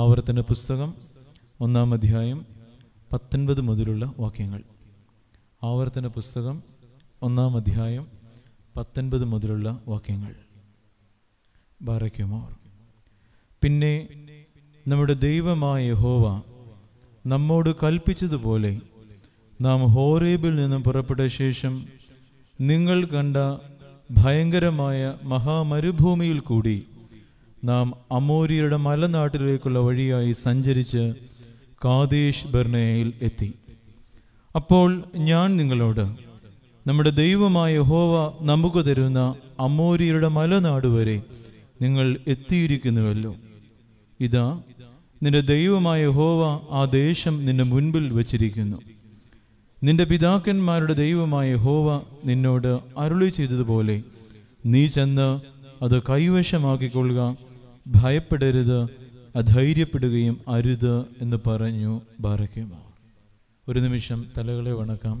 ആവർത്തന പുസ്തകം ഒന്നാം അധ്യായം പത്തൊൻപത് മുതലുള്ള വാക്യങ്ങൾ ആവർത്തന പുസ്തകം ഒന്നാം അധ്യായം പത്തൊൻപത് മുതലുള്ള വാക്യങ്ങൾ ബാറയ്ക്കുമോർ പിന്നെ നമ്മുടെ ദൈവമായ ഹോവ നമ്മോട് കൽപ്പിച്ചതുപോലെ നാം ഹോറേബിൽ നിന്നും പുറപ്പെട്ട ശേഷം നിങ്ങൾ കണ്ട ഭയങ്കരമായ മഹാമരുഭൂമിയിൽ കൂടി നാം അമോരിയുടെ മലനാട്ടിലേക്കുള്ള വഴിയായി സഞ്ചരിച്ച് കാദേശ് ബർണയിൽ എത്തി അപ്പോൾ ഞാൻ നിങ്ങളോട് നമ്മുടെ ദൈവമായ ഹോവ നമുക്ക് തരുന്ന അമോരിയുടെ മലനാട് വരെ നിങ്ങൾ എത്തിയിരിക്കുന്നുവല്ലോ ഇതാ നിന്റെ ദൈവമായ ഹോവ ആ ദേശം നിന്റെ മുൻപിൽ വച്ചിരിക്കുന്നു നിന്റെ പിതാക്കന്മാരുടെ ദൈവമായ ഹോവ നിന്നോട് അരുളി ചെയ്തതുപോലെ നീ ചെന്ന് അത് കൈവശമാക്കിക്കൊള്ളുക ഭയപ്പെടരുത് അധൈര്യപ്പെടുകയും അരുത് എന്ന് പറഞ്ഞു ബാറയ്ക്കുമോ ഒരു നിമിഷം തലകളെ വണക്കാം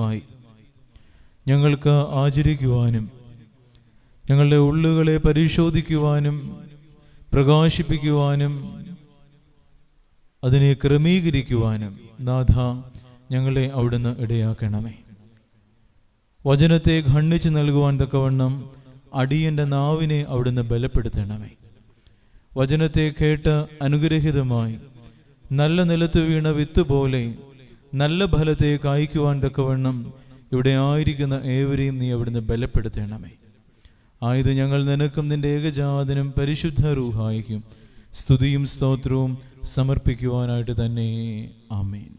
വിശുദ്ധമായി ഞങ്ങൾക്ക് ആചരിക്കുവാനും ഞങ്ങളുടെ ഉള്ളുകളെ പരിശോധിക്കുവാനും പ്രകാശിപ്പിക്കുവാനും അതിനെ ക്രമീകരിക്കുവാനും നാഥ ഞങ്ങളെ അവിടുന്ന് ഇടയാക്കണമേ വചനത്തെ ഖണ്ഡിച്ചു നൽകുവാൻ തക്കവണ്ണം അടിയൻ്റെ നാവിനെ അവിടുന്ന് ബലപ്പെടുത്തണമേ വചനത്തെ കേട്ട് അനുഗ്രഹിതമായി നല്ല നിലത്ത് വീണ വിത്ത് പോലെ നല്ല ഫലത്തെ കായ്ക്കുവാൻ തക്കവണ്ണം ഇവിടെ ആയിരിക്കുന്ന ഏവരെയും നീ അവിടുന്ന് ബലപ്പെടുത്തേണമേ ആയത് ഞങ്ങൾ നിനക്കും നിന്റെ ഏകജാതനും പരിശുദ്ധ റൂഹായിക്കും സ്തുതിയും സ്തോത്രവും സമർപ്പിക്കുവാനായിട്ട് തന്നെ ആമേൻ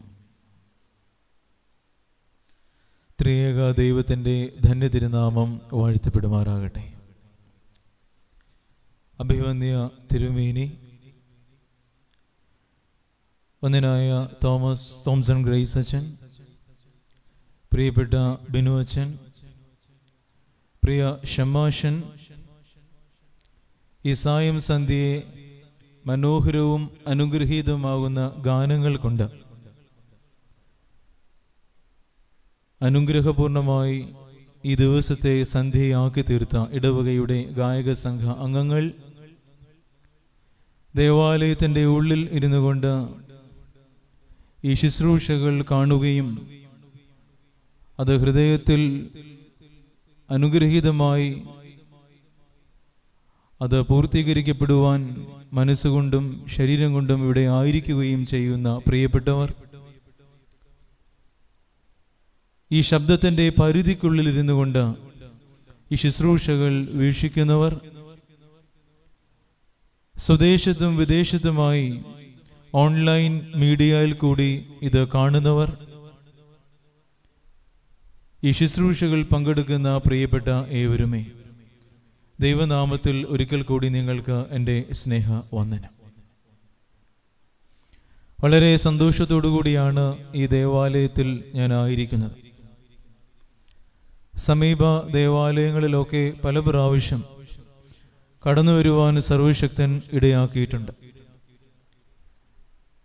ത്രിയേക ദൈവത്തിൻ്റെ ധന്യതിരുനാമം വാഴ്ത്തപ്പെടുമാറാകട്ടെ അഭിവന്യ തിരുമേനി വന്ദനായ തോമസ് തോംസൺ ഗ്രേസ് അച്ഛൻ പ്രിയപ്പെട്ട ബിനു അച്ഛൻ പ്രിയ ഷമ്മാഷൻ ഈ സായം സന്ധ്യയെ മനോഹരവും അനുഗ്രഹീതവുമാകുന്ന ഗാനങ്ങൾ കൊണ്ട് അനുഗ്രഹപൂർണമായി ഈ ദിവസത്തെ സന്ധ്യയാക്കി തീർത്ത ഇടവകയുടെ ഗായക സംഘ അംഗങ്ങൾ ദേവാലയത്തിൻ്റെ ഉള്ളിൽ ഇരുന്നു കൊണ്ട് ഈ ശുശ്രൂഷകൾ കാണുകയും അത് ഹൃദയത്തിൽ അനുഗ്രഹീതമായി അത് പൂർത്തീകരിക്കപ്പെടുവാൻ മനസ്സുകൊണ്ടും ശരീരം കൊണ്ടും ഇവിടെ ആയിരിക്കുകയും ചെയ്യുന്ന പ്രിയപ്പെട്ടവർ ഈ പരിധിക്കുള്ളിൽ ഇരുന്നു കൊണ്ട് ഈ ശുശ്രൂഷകൾ വീക്ഷിക്കുന്നവർ സ്വദേശത്തും വിദേശത്തുമായി ഓൺലൈൻ മീഡിയയിൽ കൂടി ഇത് കാണുന്നവർ ഈ ശുശ്രൂഷകൾ പങ്കെടുക്കുന്ന പ്രിയപ്പെട്ട ഏവരുമേ ദൈവനാമത്തിൽ ഒരിക്കൽ കൂടി നിങ്ങൾക്ക് എൻ്റെ സ്നേഹ വന്ദനം വളരെ സന്തോഷത്തോടു കൂടിയാണ് ഈ ദേവാലയത്തിൽ ഞാൻ ആയിരിക്കുന്നത് സമീപ ദേവാലയങ്ങളിലൊക്കെ പല പ്രാവശ്യം കടന്നു വരുവാൻ സർവശക്തൻ ഇടയാക്കിയിട്ടുണ്ട്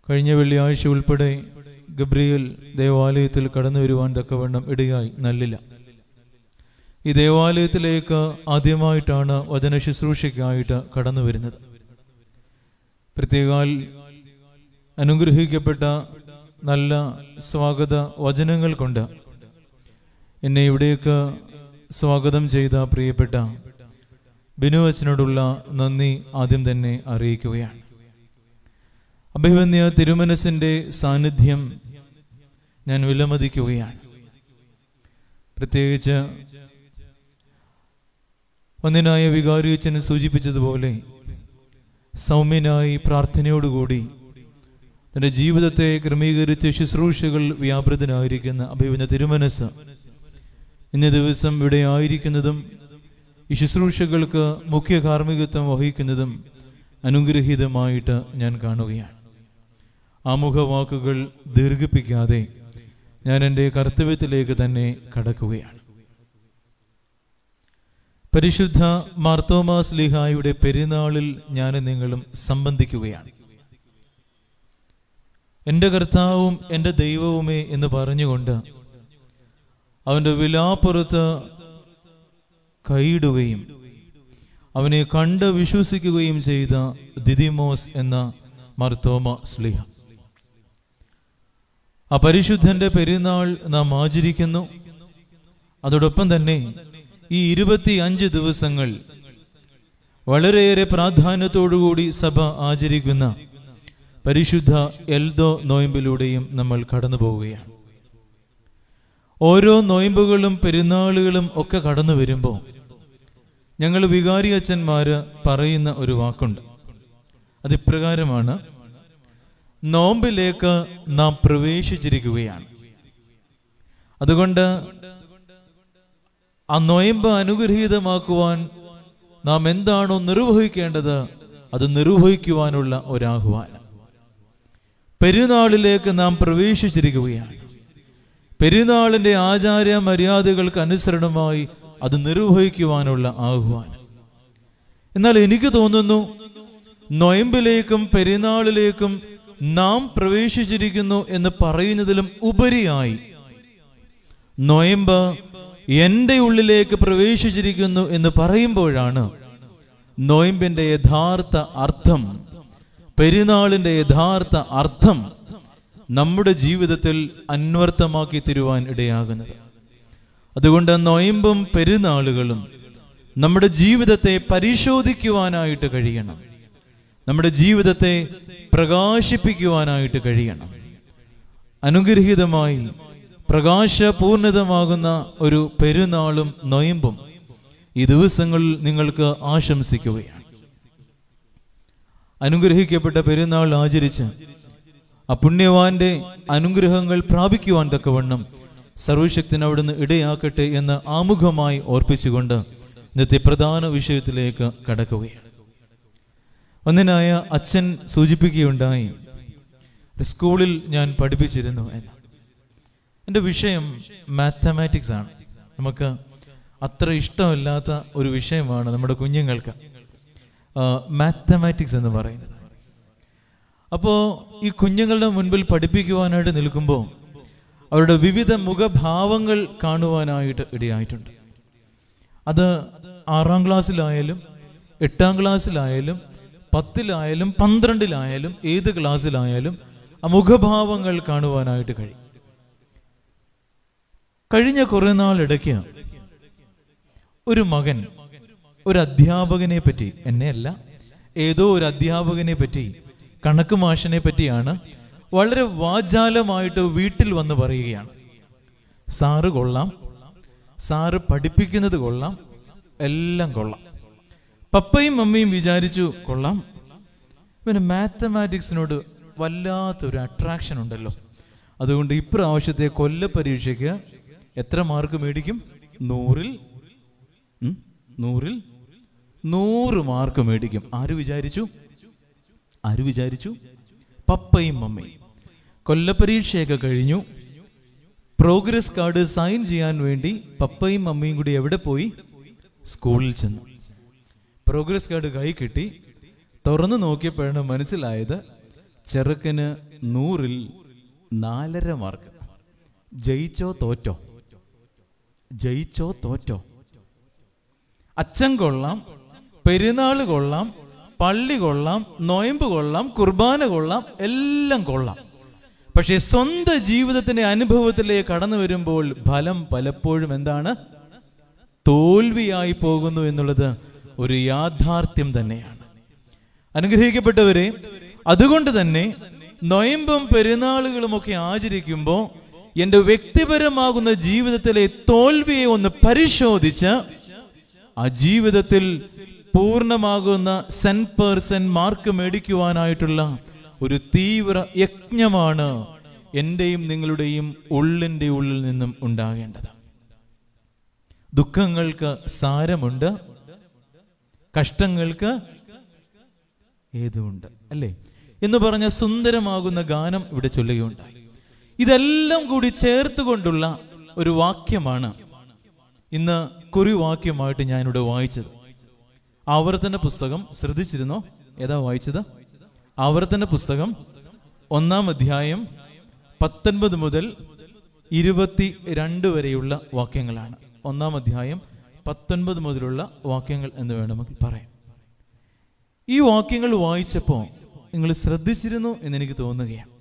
കഴിഞ്ഞ വെള്ളിയാഴ്ച ഉൾപ്പെടെ ഗബ്രിയൽ ദേവാലയത്തിൽ കടന്നു വരുവാൻ തക്കവണ്ണം ഇടയായി നല്ലില്ല ഈ ദേവാലയത്തിലേക്ക് ആദ്യമായിട്ടാണ് വചന ശുശ്രൂഷയ്ക്കായിട്ട് കടന്നു വരുന്നത് പ്രത്യേകാൽ അനുഗ്രഹിക്കപ്പെട്ട നല്ല സ്വാഗത വചനങ്ങൾ കൊണ്ട് എന്നെ ഇവിടേക്ക് സ്വാഗതം ചെയ്ത പ്രിയപ്പെട്ട ബിനു അച്ഛനോടുള്ള നന്ദി ആദ്യം തന്നെ അറിയിക്കുകയാണ് അഭിമന്യ തിരുമനസിന്റെ സാന്നിധ്യം ഞാൻ വിലമതിക്കുകയാണ് പ്രത്യേകിച്ച് ഒന്നിനായ വികാരിയച്ഛനെ സൂചിപ്പിച്ചതുപോലെ സൗമ്യനായി പ്രാർത്ഥനയോടുകൂടി തൻ്റെ ജീവിതത്തെ ക്രമീകരിച്ച് ശുശ്രൂഷകൾ വ്യാപൃതനായിരിക്കുന്ന അഭിമന്യ തിരുമനസ് ഇന്ന ദിവസം ഇവിടെ ആയിരിക്കുന്നതും ഈ ശുശ്രൂഷകൾക്ക് മുഖ്യ കാർമ്മികത്വം വഹിക്കുന്നതും അനുഗ്രഹീതമായിട്ട് ഞാൻ കാണുകയാണ് ആമുഖവാക്കുകൾ ദീർഘിപ്പിക്കാതെ ഞാൻ എൻ്റെ കർത്തവ്യത്തിലേക്ക് തന്നെ കടക്കുകയാണ് പരിശുദ്ധ മാർത്തോമാസ് ലിഹായുടെ പെരുന്നാളിൽ ഞാൻ നിങ്ങളും സംബന്ധിക്കുകയാണ് എൻ്റെ കർത്താവും എൻ്റെ ദൈവവുമേ എന്ന് പറഞ്ഞുകൊണ്ട് അവൻ്റെ വിലാപ്പുറത്ത് കൈയിടുകയും അവനെ കണ്ട് വിശ്വസിക്കുകയും ചെയ്ത ദിദിമോസ് എന്ന മർത്തോമ സ്ലിഹ ആ പരിശുദ്ധന്റെ പെരുന്നാൾ നാം ആചരിക്കുന്നു അതോടൊപ്പം തന്നെ ഈ ഇരുപത്തി അഞ്ച് ദിവസങ്ങൾ വളരെയേറെ പ്രാധാന്യത്തോടുകൂടി സഭ ആചരിക്കുന്ന പരിശുദ്ധ എൽദോ നോയമ്പിലൂടെയും നമ്മൾ കടന്നു പോവുകയാണ് ഓരോ നോയമ്പുകളും പെരുന്നാളുകളും ഒക്കെ കടന്നു വരുമ്പോൾ ഞങ്ങൾ വികാരി അച്ഛന്മാര് പറയുന്ന ഒരു വാക്കുണ്ട് അതിപ്രകാരമാണ് നോമ്പിലേക്ക് നാം പ്രവേശിച്ചിരിക്കുകയാണ് അതുകൊണ്ട് ആ നോയമ്പ് അനുഗ്രഹീതമാക്കുവാൻ നാം എന്താണോ നിർവഹിക്കേണ്ടത് അത് നിർവഹിക്കുവാനുള്ള ഒരാഹ്വാനം പെരുന്നാളിലേക്ക് നാം പ്രവേശിച്ചിരിക്കുകയാണ് പെരുന്നാളിൻ്റെ ആചാര മര്യാദകൾക്ക് അനുസരണമായി അത് നിർവഹിക്കുവാനുള്ള ആഹ്വാനം എന്നാൽ എനിക്ക് തോന്നുന്നു നൊയമ്പിലേക്കും പെരുന്നാളിലേക്കും നാം പ്രവേശിച്ചിരിക്കുന്നു എന്ന് പറയുന്നതിലും ഉപരിയായി നൊയമ്പ് എന്റെ ഉള്ളിലേക്ക് പ്രവേശിച്ചിരിക്കുന്നു എന്ന് പറയുമ്പോഴാണ് നൊയമ്പിൻ്റെ യഥാർത്ഥ അർത്ഥം പെരുന്നാളിന്റെ യഥാർത്ഥ അർത്ഥം നമ്മുടെ ജീവിതത്തിൽ അന്വർത്ഥമാക്കി തരുവാൻ ഇടയാകുന്നത് അതുകൊണ്ട് നൊയമ്പും പെരുന്നാളുകളും നമ്മുടെ ജീവിതത്തെ പരിശോധിക്കുവാനായിട്ട് കഴിയണം നമ്മുടെ ജീവിതത്തെ പ്രകാശിപ്പിക്കുവാനായിട്ട് കഴിയണം അനുഗ്രഹീതമായി പ്രകാശപൂർണിതമാകുന്ന ഒരു പെരുന്നാളും നൊയമ്പും ഈ ദിവസങ്ങളിൽ നിങ്ങൾക്ക് ആശംസിക്കുകയാണ് അനുഗ്രഹിക്കപ്പെട്ട പെരുന്നാൾ ആചരിച്ച് ആ പുണ്യവാന്റെ അനുഗ്രഹങ്ങൾ പ്രാപിക്കുവാൻ തക്കവണ്ണം സർവശക്തിന് അവിടുന്ന് ഇടയാക്കട്ടെ എന്ന് ആമുഖമായി ഓർപ്പിച്ചുകൊണ്ട് ഇന്നത്തെ പ്രധാന വിഷയത്തിലേക്ക് കടക്കുകയാണ് അന്നിനായ അച്ഛൻ സൂചിപ്പിക്കുകയുണ്ടായി സ്കൂളിൽ ഞാൻ പഠിപ്പിച്ചിരുന്നു എന്ന് എൻ്റെ വിഷയം മാത്തമാറ്റിക്സ് ആണ് നമുക്ക് അത്ര ഇഷ്ടമില്ലാത്ത ഒരു വിഷയമാണ് നമ്മുടെ കുഞ്ഞുങ്ങൾക്ക് മാത്തമാറ്റിക്സ് എന്ന് പറയുന്നത് അപ്പോൾ ഈ കുഞ്ഞുങ്ങളുടെ മുൻപിൽ പഠിപ്പിക്കുവാനായിട്ട് നിൽക്കുമ്പോൾ അവരുടെ വിവിധ മുഖഭാവങ്ങൾ കാണുവാനായിട്ട് ഇടയായിട്ടുണ്ട് അത് ആറാം ക്ലാസ്സിലായാലും എട്ടാം ക്ലാസ്സിലായാലും പത്തിലായാലും പന്ത്രണ്ടിലായാലും ഏത് ക്ലാസ്സിലായാലും ആ മുഖഭാവങ്ങൾ കാണുവാനായിട്ട് കഴിയും കഴിഞ്ഞ കുറെ നാളിടയ്ക്ക് ഒരു മകൻ ഒരു അധ്യാപകനെ പറ്റി എന്നെയല്ല ഏതോ ഒരു അധ്യാപകനെ പറ്റി കണക്ക് മാഷനെ പറ്റിയാണ് വളരെ വാചാലമായിട്ട് വീട്ടിൽ വന്ന് പറയുകയാണ് സാറ് കൊള്ളാം സാറ് പഠിപ്പിക്കുന്നത് കൊള്ളാം എല്ലാം കൊള്ളാം പപ്പയും മമ്മിയും വിചാരിച്ചു കൊള്ളാം പിന്നെ മാത്തമാറ്റിക്സിനോട് വല്ലാത്തൊരു അട്രാക്ഷൻ ഉണ്ടല്ലോ അതുകൊണ്ട് ഇപ്രാവശ്യത്തെ കൊല്ല പരീക്ഷയ്ക്ക് എത്ര മാർക്ക് മേടിക്കും നൂറിൽ നൂറിൽ നൂറ് മാർക്ക് മേടിക്കും ആര് വിചാരിച്ചു ആര് വിചാരിച്ചു പപ്പയും മമ്മയും പരീക്ഷയൊക്കെ കഴിഞ്ഞു പ്രോഗ്രസ് കാർഡ് സൈൻ ചെയ്യാൻ വേണ്ടി പപ്പയും മമ്മയും കൂടി എവിടെ പോയി സ്കൂളിൽ ചെന്നു പ്രോഗ്രസ് കാർഡ് കൈ കിട്ടി തുറന്നു നോക്കിയപ്പോഴാണ് മനസ്സിലായത് ചെറുക്കന് നൂറിൽ നാലര മാർക്ക് ജയിച്ചോ തോറ്റോ ജയിച്ചോ തോറ്റോ അച്ഛൻ കൊള്ളാം പെരുന്നാൾ കൊള്ളാം പള്ളി കൊള്ളാം നോയമ്പ് കൊള്ളാം കുർബാന കൊള്ളാം എല്ലാം കൊള്ളാം പക്ഷേ സ്വന്തം ജീവിതത്തിന്റെ അനുഭവത്തിലേക്ക് കടന്നു വരുമ്പോൾ ഫലം പലപ്പോഴും എന്താണ് തോൽവിയായി പോകുന്നു എന്നുള്ളത് ഒരു യാഥാർത്ഥ്യം തന്നെയാണ് അനുഗ്രഹിക്കപ്പെട്ടവരെ അതുകൊണ്ട് തന്നെ നൊയമ്പും പെരുന്നാളുകളും ഒക്കെ ആചരിക്കുമ്പോൾ എൻ്റെ വ്യക്തിപരമാകുന്ന ജീവിതത്തിലെ തോൽവിയെ ഒന്ന് പരിശോധിച്ച് ആ ജീവിതത്തിൽ പൂർണ്ണമാകുന്ന സെൻ പേഴ്സൺ മാർക്ക് മേടിക്കുവാനായിട്ടുള്ള ഒരു തീവ്ര യജ്ഞമാണ് എന്റെയും നിങ്ങളുടെയും ഉള്ളിൻ്റെ ഉള്ളിൽ നിന്നും ഉണ്ടാകേണ്ടത് ദുഃഖങ്ങൾക്ക് സാരമുണ്ട് കഷ്ടങ്ങൾക്ക് ഏതുണ്ട് അല്ലേ എന്ന് പറഞ്ഞ സുന്ദരമാകുന്ന ഗാനം ഇവിടെ ചൊല്ലുകയുണ്ടായി ഇതെല്ലാം കൂടി ചേർത്തുകൊണ്ടുള്ള ഒരു വാക്യമാണ് ഇന്ന് കുറിവാക്യമായിട്ട് ഞാനിവിടെ വായിച്ചത് ആവർത്തന പുസ്തകം ശ്രദ്ധിച്ചിരുന്നോ ഏതാ വായിച്ചത് ആവർത്തന പുസ്തകം ഒന്നാം അധ്യായം പത്തൊൻപത് മുതൽ ഇരുപത്തി രണ്ട് വരെയുള്ള വാക്യങ്ങളാണ് ഒന്നാം അധ്യായം പത്തൊൻപത് മുതലുള്ള വാക്യങ്ങൾ എന്ന് വേണമെങ്കിൽ പറയാം ഈ വാക്യങ്ങൾ വായിച്ചപ്പോൾ നിങ്ങൾ ശ്രദ്ധിച്ചിരുന്നു എന്നെനിക്ക് തോന്നുകയാണ്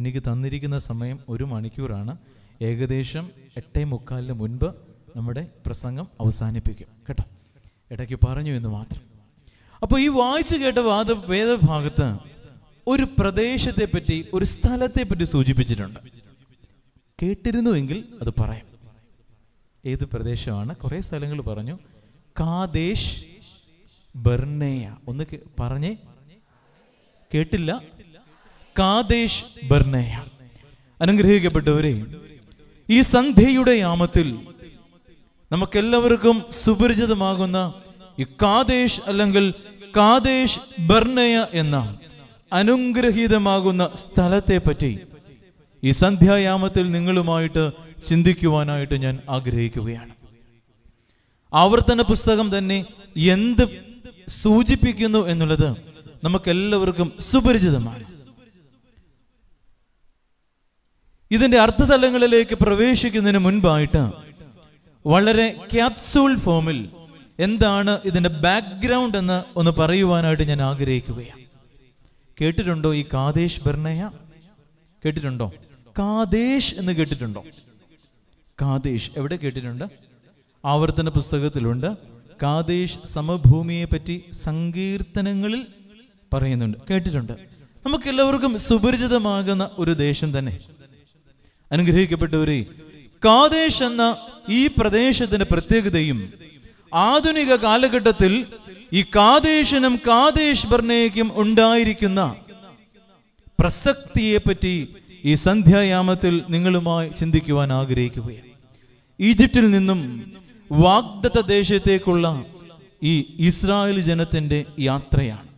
എനിക്ക് തന്നിരിക്കുന്ന സമയം ഒരു മണിക്കൂറാണ് ഏകദേശം എട്ടേ മുക്കാലിന് മുൻപ് നമ്മുടെ പ്രസംഗം അവസാനിപ്പിക്കും കേട്ടോ ഇടയ്ക്ക് പറഞ്ഞു എന്ന് മാത്രം അപ്പോൾ ഈ വായിച്ചു കേട്ട വാദ വേദഭാഗത്ത് ഒരു പ്രദേശത്തെ പറ്റി ഒരു സ്ഥലത്തെ പറ്റി സൂചിപ്പിച്ചിട്ടുണ്ട് കേട്ടിരുന്നുവെങ്കിൽ അത് പറയാം ഏത് പ്രദേശമാണ് കുറേ സ്ഥലങ്ങൾ പറഞ്ഞു കാദേശ് ബർണേയ ഒന്ന് പറഞ്ഞേ കേട്ടില്ല കാദേശ് ബർണേയ അനുഗ്രഹിക്കപ്പെട്ടവരെ ഈ സന്ധ്യയുടെ യാമത്തിൽ നമുക്കെല്ലാവർക്കും സുപരിചിതമാകുന്ന ഈ കാദേശ് അല്ലെങ്കിൽ കാദേശ് ബർണയ എന്ന അനുഗ്രഹീതമാകുന്ന സ്ഥലത്തെ പറ്റി ഈ സന്ധ്യായാമത്തിൽ നിങ്ങളുമായിട്ട് ചിന്തിക്കുവാനായിട്ട് ഞാൻ ആഗ്രഹിക്കുകയാണ് ആവർത്തന പുസ്തകം തന്നെ എന്ത് സൂചിപ്പിക്കുന്നു എന്നുള്ളത് നമുക്കെല്ലാവർക്കും സുപരിചിതമാണ് ഇതിന്റെ അർത്ഥതലങ്ങളിലേക്ക് പ്രവേശിക്കുന്നതിന് മുൻപായിട്ട് വളരെ ക്യാപ്സൂൾ ഫോമിൽ എന്താണ് ഇതിന്റെ ബാക്ക്ഗ്രൗണ്ട് എന്ന് ഒന്ന് പറയുവാനായിട്ട് ഞാൻ ആഗ്രഹിക്കുകയാണ് കേട്ടിട്ടുണ്ടോ ഈ കാതേശ് ബർണയ കേട്ടിട്ടുണ്ടോ കാതേശ് എന്ന് കേട്ടിട്ടുണ്ടോ കാതേഷ് എവിടെ കേട്ടിട്ടുണ്ട് ആവർത്തന പുസ്തകത്തിലുണ്ട് കാതേഷ് പറ്റി സങ്കീർത്തനങ്ങളിൽ പറയുന്നുണ്ട് കേട്ടിട്ടുണ്ട് നമുക്കെല്ലാവർക്കും സുപരിചിതമാകുന്ന ഒരു ദേശം തന്നെ അനുഗ്രഹിക്കപ്പെട്ടവരെ കാതേഷ് എന്ന ഈ പ്രദേശത്തിന്റെ പ്രത്യേകതയും ആധുനിക കാലഘട്ടത്തിൽ ഈ കാതേശനും കാതേഷ് ഭർണയ്ക്കും ഉണ്ടായിരിക്കുന്ന പ്രസക്തിയെ പറ്റി ഈ സന്ധ്യായാമത്തിൽ നിങ്ങളുമായി ചിന്തിക്കുവാൻ ആഗ്രഹിക്കുകയാണ് ഈജിപ്തിൽ നിന്നും വാഗ്ദത്ത ദേശത്തേക്കുള്ള ഈ ഇസ്രായേൽ ജനത്തിന്റെ യാത്രയാണ്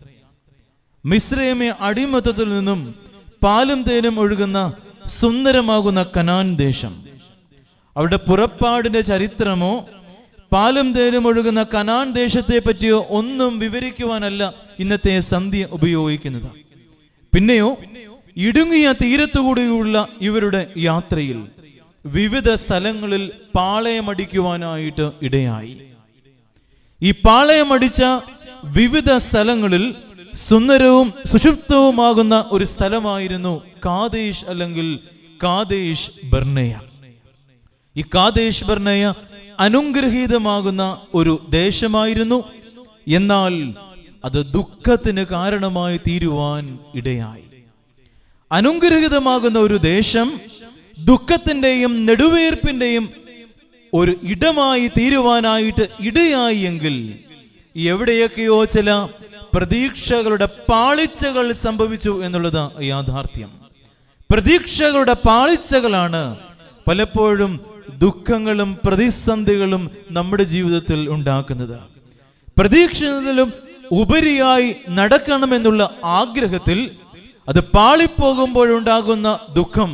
മിശ്രയമെ അടിമത്തത്തിൽ നിന്നും പാലും തേനും ഒഴുകുന്ന സുന്ദരമാകുന്ന കനാൻ ദേശം അവിടെ പുറപ്പാടിന്റെ ചരിത്രമോ പാലും തേനും ഒഴുകുന്ന കനാൻ ദേശത്തെ പറ്റിയോ ഒന്നും വിവരിക്കുവാനല്ല ഇന്നത്തെ സന്ധ്യ ഉപയോഗിക്കുന്നത് പിന്നെയോ ഇടുങ്ങിയ തീരത്തുകൂടിയുള്ള ഇവരുടെ യാത്രയിൽ വിവിധ സ്ഥലങ്ങളിൽ പാളയമടിക്കുവാനായിട്ട് ഇടയായി ഈ പാളയമടിച്ച വിവിധ സ്ഥലങ്ങളിൽ സുന്ദരവും സുഷുപ്തവുമാകുന്ന ഒരു സ്ഥലമായിരുന്നു കാതേഷ് അല്ലെങ്കിൽ കാതേഷ് ബർണയ ഈ കാതേഷ് ബർണയ അനുഗ്രഹീതമാകുന്ന ഒരു ദേശമായിരുന്നു എന്നാൽ അത് ദുഃഖത്തിന് കാരണമായി തീരുവാൻ ഇടയായി അനുഗ്രഹീതമാകുന്ന ഒരു ദേശം ദുഃഖത്തിൻ്റെയും നെടുവേർപ്പിൻ്റെയും ഒരു ഇടമായി തീരുവാനായിട്ട് ഇടയായി എങ്കിൽ എവിടെയൊക്കെയോ ചില പ്രതീക്ഷകളുടെ പാളിച്ചകൾ സംഭവിച്ചു എന്നുള്ളത് യാഥാർത്ഥ്യം പ്രതീക്ഷകളുടെ പാളിച്ചകളാണ് പലപ്പോഴും ദുഃഖങ്ങളും പ്രതിസന്ധികളും നമ്മുടെ ജീവിതത്തിൽ ഉണ്ടാക്കുന്നത് പ്രതീക്ഷിക്കുന്നതിലും ഉപരിയായി നടക്കണമെന്നുള്ള ആഗ്രഹത്തിൽ അത് പാളിപ്പോകുമ്പോഴുണ്ടാകുന്ന ദുഃഖം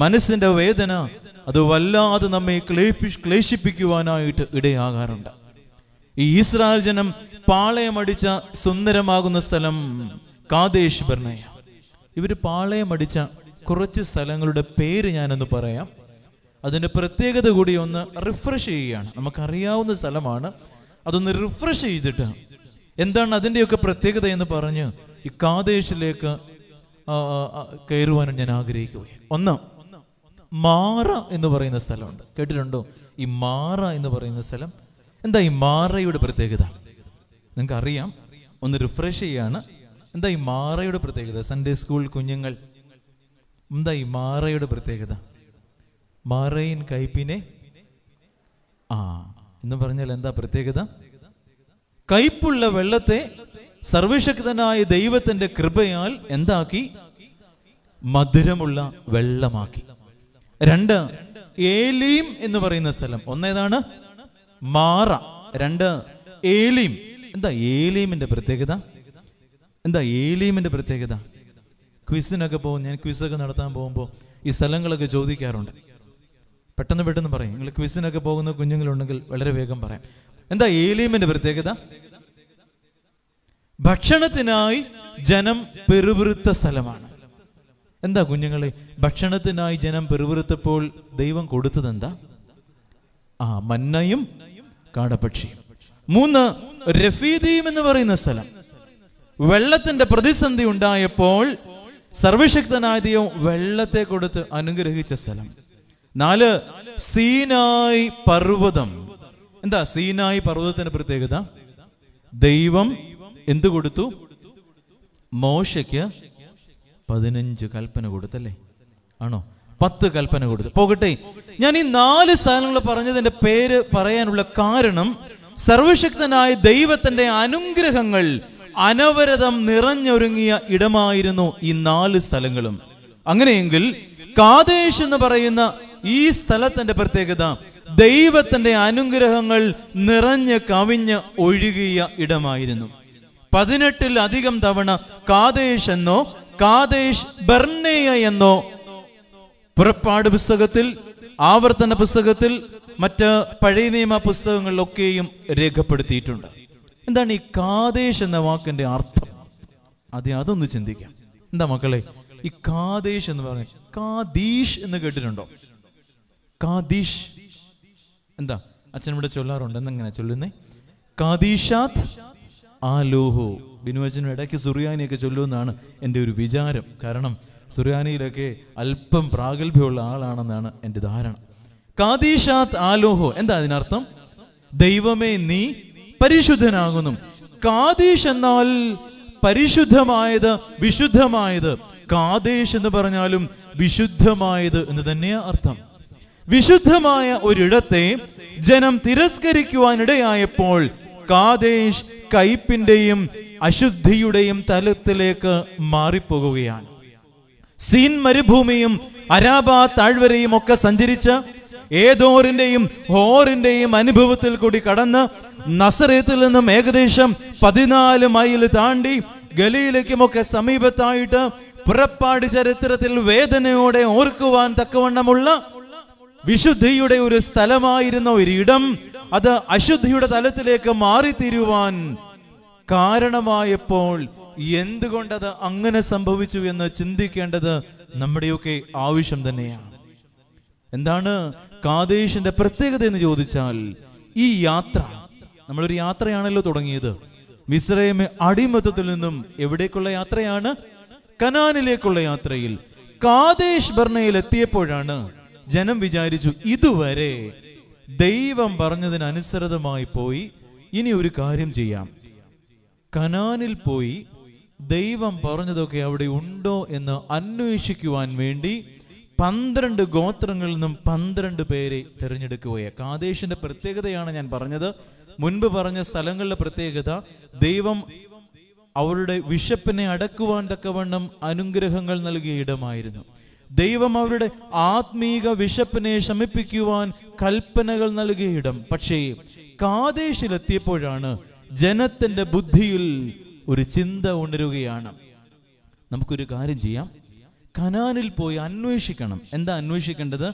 മനസ്സിന്റെ വേദന അത് വല്ലാതെ നമ്മെ ക്ലേപ്പി ക്ലേശിപ്പിക്കുവാനായിട്ട് ഇടയാകാറുണ്ട് ഈ ഇസ്രായേൽ ജനം പാളയമടിച്ച സുന്ദരമാകുന്ന സ്ഥലം കാദേശ് ബർണയ ഇവർ പാളയമടിച്ച കുറച്ച് സ്ഥലങ്ങളുടെ പേര് ഞാനൊന്ന് പറയാം അതിന്റെ പ്രത്യേകത കൂടി ഒന്ന് റിഫ്രഷ് ചെയ്യുകയാണ് നമുക്കറിയാവുന്ന സ്ഥലമാണ് അതൊന്ന് റിഫ്രഷ് ചെയ്തിട്ട് എന്താണ് അതിൻ്റെയൊക്കെ പ്രത്യേകത എന്ന് പറഞ്ഞ് ഈ കാദേശിലേക്ക് കയറുവാനും ഞാൻ ആഗ്രഹിക്കുകയാണ് ഒന്ന് മാറ എന്ന് പറയുന്ന സ്ഥലമുണ്ട് കേട്ടിട്ടുണ്ടോ ഈ മാറ എന്ന് പറയുന്ന സ്ഥലം എന്താ ഈ മാറയുടെ പ്രത്യേകത നിങ്ങൾക്ക് അറിയാം ഒന്ന് റിഫ്രഷ് ചെയ്യാണ് എന്താ ഈ മാറയുടെ പ്രത്യേകത സൺഡേ സ്കൂൾ കുഞ്ഞുങ്ങൾ എന്താ ഈ മാറയുടെ പ്രത്യേകത മാറയിൻ കയ്പിനെ ആ എന്ന് പറഞ്ഞാൽ എന്താ പ്രത്യേകത കയ്പുള്ള വെള്ളത്തെ സർവശക്തനായ ദൈവത്തിന്റെ കൃപയാൽ എന്താക്കി മധുരമുള്ള വെള്ളമാക്കി രണ്ട് ഏലീം എന്ന് പറയുന്ന സ്ഥലം ഒന്നേതാണ് മാറ രണ്ട് ഏലീം എന്താ ഏലീമിന്റെ പ്രത്യേകത എന്താ ഏലീമിന്റെ പ്രത്യേകത ക്വിസിനൊക്കെ പോകും ഞാൻ ക്വിസൊക്കെ നടത്താൻ പോകുമ്പോൾ ഈ സ്ഥലങ്ങളൊക്കെ ചോദിക്കാറുണ്ട് പെട്ടെന്ന് പെട്ടെന്ന് പറയും നിങ്ങൾ ക്വിസിനൊക്കെ പോകുന്ന കുഞ്ഞുങ്ങളുണ്ടെങ്കിൽ വളരെ വേഗം പറയാം എന്താ ഏലീമിന്റെ പ്രത്യേകത ഭക്ഷണത്തിനായി ജനം പെരുപിറുത്ത സ്ഥലമാണ് എന്താ കുഞ്ഞുങ്ങളെ ഭക്ഷണത്തിനായി ജനം പെറുപിറുത്തപ്പോൾ ദൈവം കൊടുത്തത് എന്താ ആ മന്നയും കാടപക്ഷിയും മൂന്ന് രഫീദീം എന്ന് പറയുന്ന സ്ഥലം വെള്ളത്തിന്റെ പ്രതിസന്ധി ഉണ്ടായപ്പോൾ സർവശക്തനായ ദൈവം വെള്ളത്തെ കൊടുത്ത് അനുഗ്രഹിച്ച സ്ഥലം നാല് സീനായി പർവ്വതം എന്താ സീനായി പർവ്വതത്തിന്റെ പ്രത്യേകത ദൈവം എന്തു കൊടുത്തു മോശയ്ക്ക് പതിനഞ്ച് കൽപ്പന കൊടുത്തല്ലേ ആണോ പത്ത് കൽപ്പന കൊടുത്തു പോകട്ടെ ഞാൻ ഈ നാല് സ്ഥലങ്ങൾ പറഞ്ഞതിന്റെ പേര് പറയാനുള്ള കാരണം സർവശക്തനായ ദൈവത്തിന്റെ അനുഗ്രഹങ്ങൾ അനവരതം നിറഞ്ഞൊരുങ്ങിയ ഇടമായിരുന്നു ഈ നാല് സ്ഥലങ്ങളും അങ്ങനെയെങ്കിൽ കാതേശ് എന്ന് പറയുന്ന ഈ സ്ഥലത്തിന്റെ പ്രത്യേകത ദൈവത്തിന്റെ അനുഗ്രഹങ്ങൾ നിറഞ്ഞ് കവിഞ്ഞ് ഒഴുകിയ ഇടമായിരുന്നു പതിനെട്ടിൽ അധികം തവണ കാതേശ് എന്നോ കാദേശ് ബർണേയ എന്നോ പുറപ്പാട് പുസ്തകത്തിൽ ആവർത്തന പുസ്തകത്തിൽ മറ്റ് പഴയ നിയമ പുസ്തകങ്ങളിലൊക്കെയും രേഖപ്പെടുത്തിയിട്ടുണ്ട് എന്താണ് ഈ കാദേശ് എന്ന വാക്കിന്റെ അർത്ഥം അതെ അതൊന്ന് ചിന്തിക്കാം എന്താ മക്കളെ ഈ കാദേശ് എന്ന് പറഞ്ഞു കാദീഷ് എന്ന് കേട്ടിട്ടുണ്ടോ കാദീഷ് എന്താ അച്ഛൻ ഇവിടെ ചൊല്ലാറുണ്ട് എന്നെങ്ങനെ ചൊല്ലുന്നേ കാദീഷാത് ആലോഹോ ബിനുവച്ചനും ഇടയ്ക്ക് സുറിയാനിയൊക്കെ ചൊല്ലുമെന്നാണ് എൻ്റെ ഒരു വിചാരം കാരണം സുറിയാനിയിലൊക്കെ അല്പം പ്രാഗൽഭ്യമുള്ള ആളാണെന്നാണ് എൻ്റെ ധാരണ കാദീഷാത്ത് ആലോഹോ എന്താ അതിനർത്ഥം ദൈവമേ നീ പരിശുദ്ധനാകുന്നു കാദീഷ് എന്നാൽ പരിശുദ്ധമായത് വിശുദ്ധമായത് കാദേശ് എന്ന് പറഞ്ഞാലും വിശുദ്ധമായത് എന്ന് തന്നെയാ അർത്ഥം വിശുദ്ധമായ ഒരിടത്തെ ജനം തിരസ്കരിക്കുവാനിടയായപ്പോൾ കാതേശ് കയ്പിന്റെയും അശുദ്ധിയുടെയും തലത്തിലേക്ക് മാറിപ്പോകുകയാണ് സീൻ മരുഭൂമിയും അരാബ താഴ്വരയും ഒക്കെ സഞ്ചരിച്ച് ഏതോറിന്റെയും ഹോറിന്റെയും അനുഭവത്തിൽ കൂടി കടന്ന് നസറേത്തിൽ നിന്നും ഏകദേശം പതിനാല് മൈൽ താണ്ടി ഗലിയിലേക്കുമൊക്കെ സമീപത്തായിട്ട് പുറപ്പാട് ചരിത്രത്തിൽ വേദനയോടെ ഓർക്കുവാൻ തക്കവണ്ണമുള്ള വിശുദ്ധിയുടെ ഒരു സ്ഥലമായിരുന്ന ഒരിടം അത് അശുദ്ധിയുടെ തലത്തിലേക്ക് മാറിത്തീരുവാൻ കാരണമായപ്പോൾ എന്തുകൊണ്ടത് അങ്ങനെ സംഭവിച്ചു എന്ന് ചിന്തിക്കേണ്ടത് നമ്മുടെയൊക്കെ ആവശ്യം തന്നെയാണ് എന്താണ് കാതേശിന്റെ പ്രത്യേകത എന്ന് ചോദിച്ചാൽ ഈ യാത്ര നമ്മളൊരു യാത്രയാണല്ലോ തുടങ്ങിയത് മിസ്രൈമെ അടിമത്തത്തിൽ നിന്നും എവിടേക്കുള്ള യാത്രയാണ് കനാനിലേക്കുള്ള യാത്രയിൽ കാതേശ് ഭരണയിൽ എത്തിയപ്പോഴാണ് ജനം വിചാരിച്ചു ഇതുവരെ ദൈവം പറഞ്ഞതിനനുസൃതമായി പോയി ഇനി ഒരു കാര്യം ചെയ്യാം കനാനിൽ പോയി ദൈവം പറഞ്ഞതൊക്കെ അവിടെ ഉണ്ടോ എന്ന് അന്വേഷിക്കുവാൻ വേണ്ടി പന്ത്രണ്ട് ഗോത്രങ്ങളിൽ നിന്നും പന്ത്രണ്ട് പേരെ തിരഞ്ഞെടുക്കുകയാണ് കാതേശിന്റെ പ്രത്യേകതയാണ് ഞാൻ പറഞ്ഞത് മുൻപ് പറഞ്ഞ സ്ഥലങ്ങളുടെ പ്രത്യേകത ദൈവം അവരുടെ വിശപ്പിനെ അടക്കുവാൻ തക്കവണ്ണം അനുഗ്രഹങ്ങൾ നൽകിയ ഇടമായിരുന്നു ദൈവം അവരുടെ ആത്മീക വിശപ്പിനെ ശമിപ്പിക്കുവാൻ കൽപ്പനകൾ നൽകിയിടം പക്ഷേ കാതേശിലെത്തിയപ്പോഴാണ് ജനത്തിന്റെ ബുദ്ധിയിൽ ഒരു ചിന്ത ഉണരുകയാണ് നമുക്കൊരു കാര്യം ചെയ്യാം കനാനിൽ പോയി അന്വേഷിക്കണം എന്താ അന്വേഷിക്കേണ്ടത്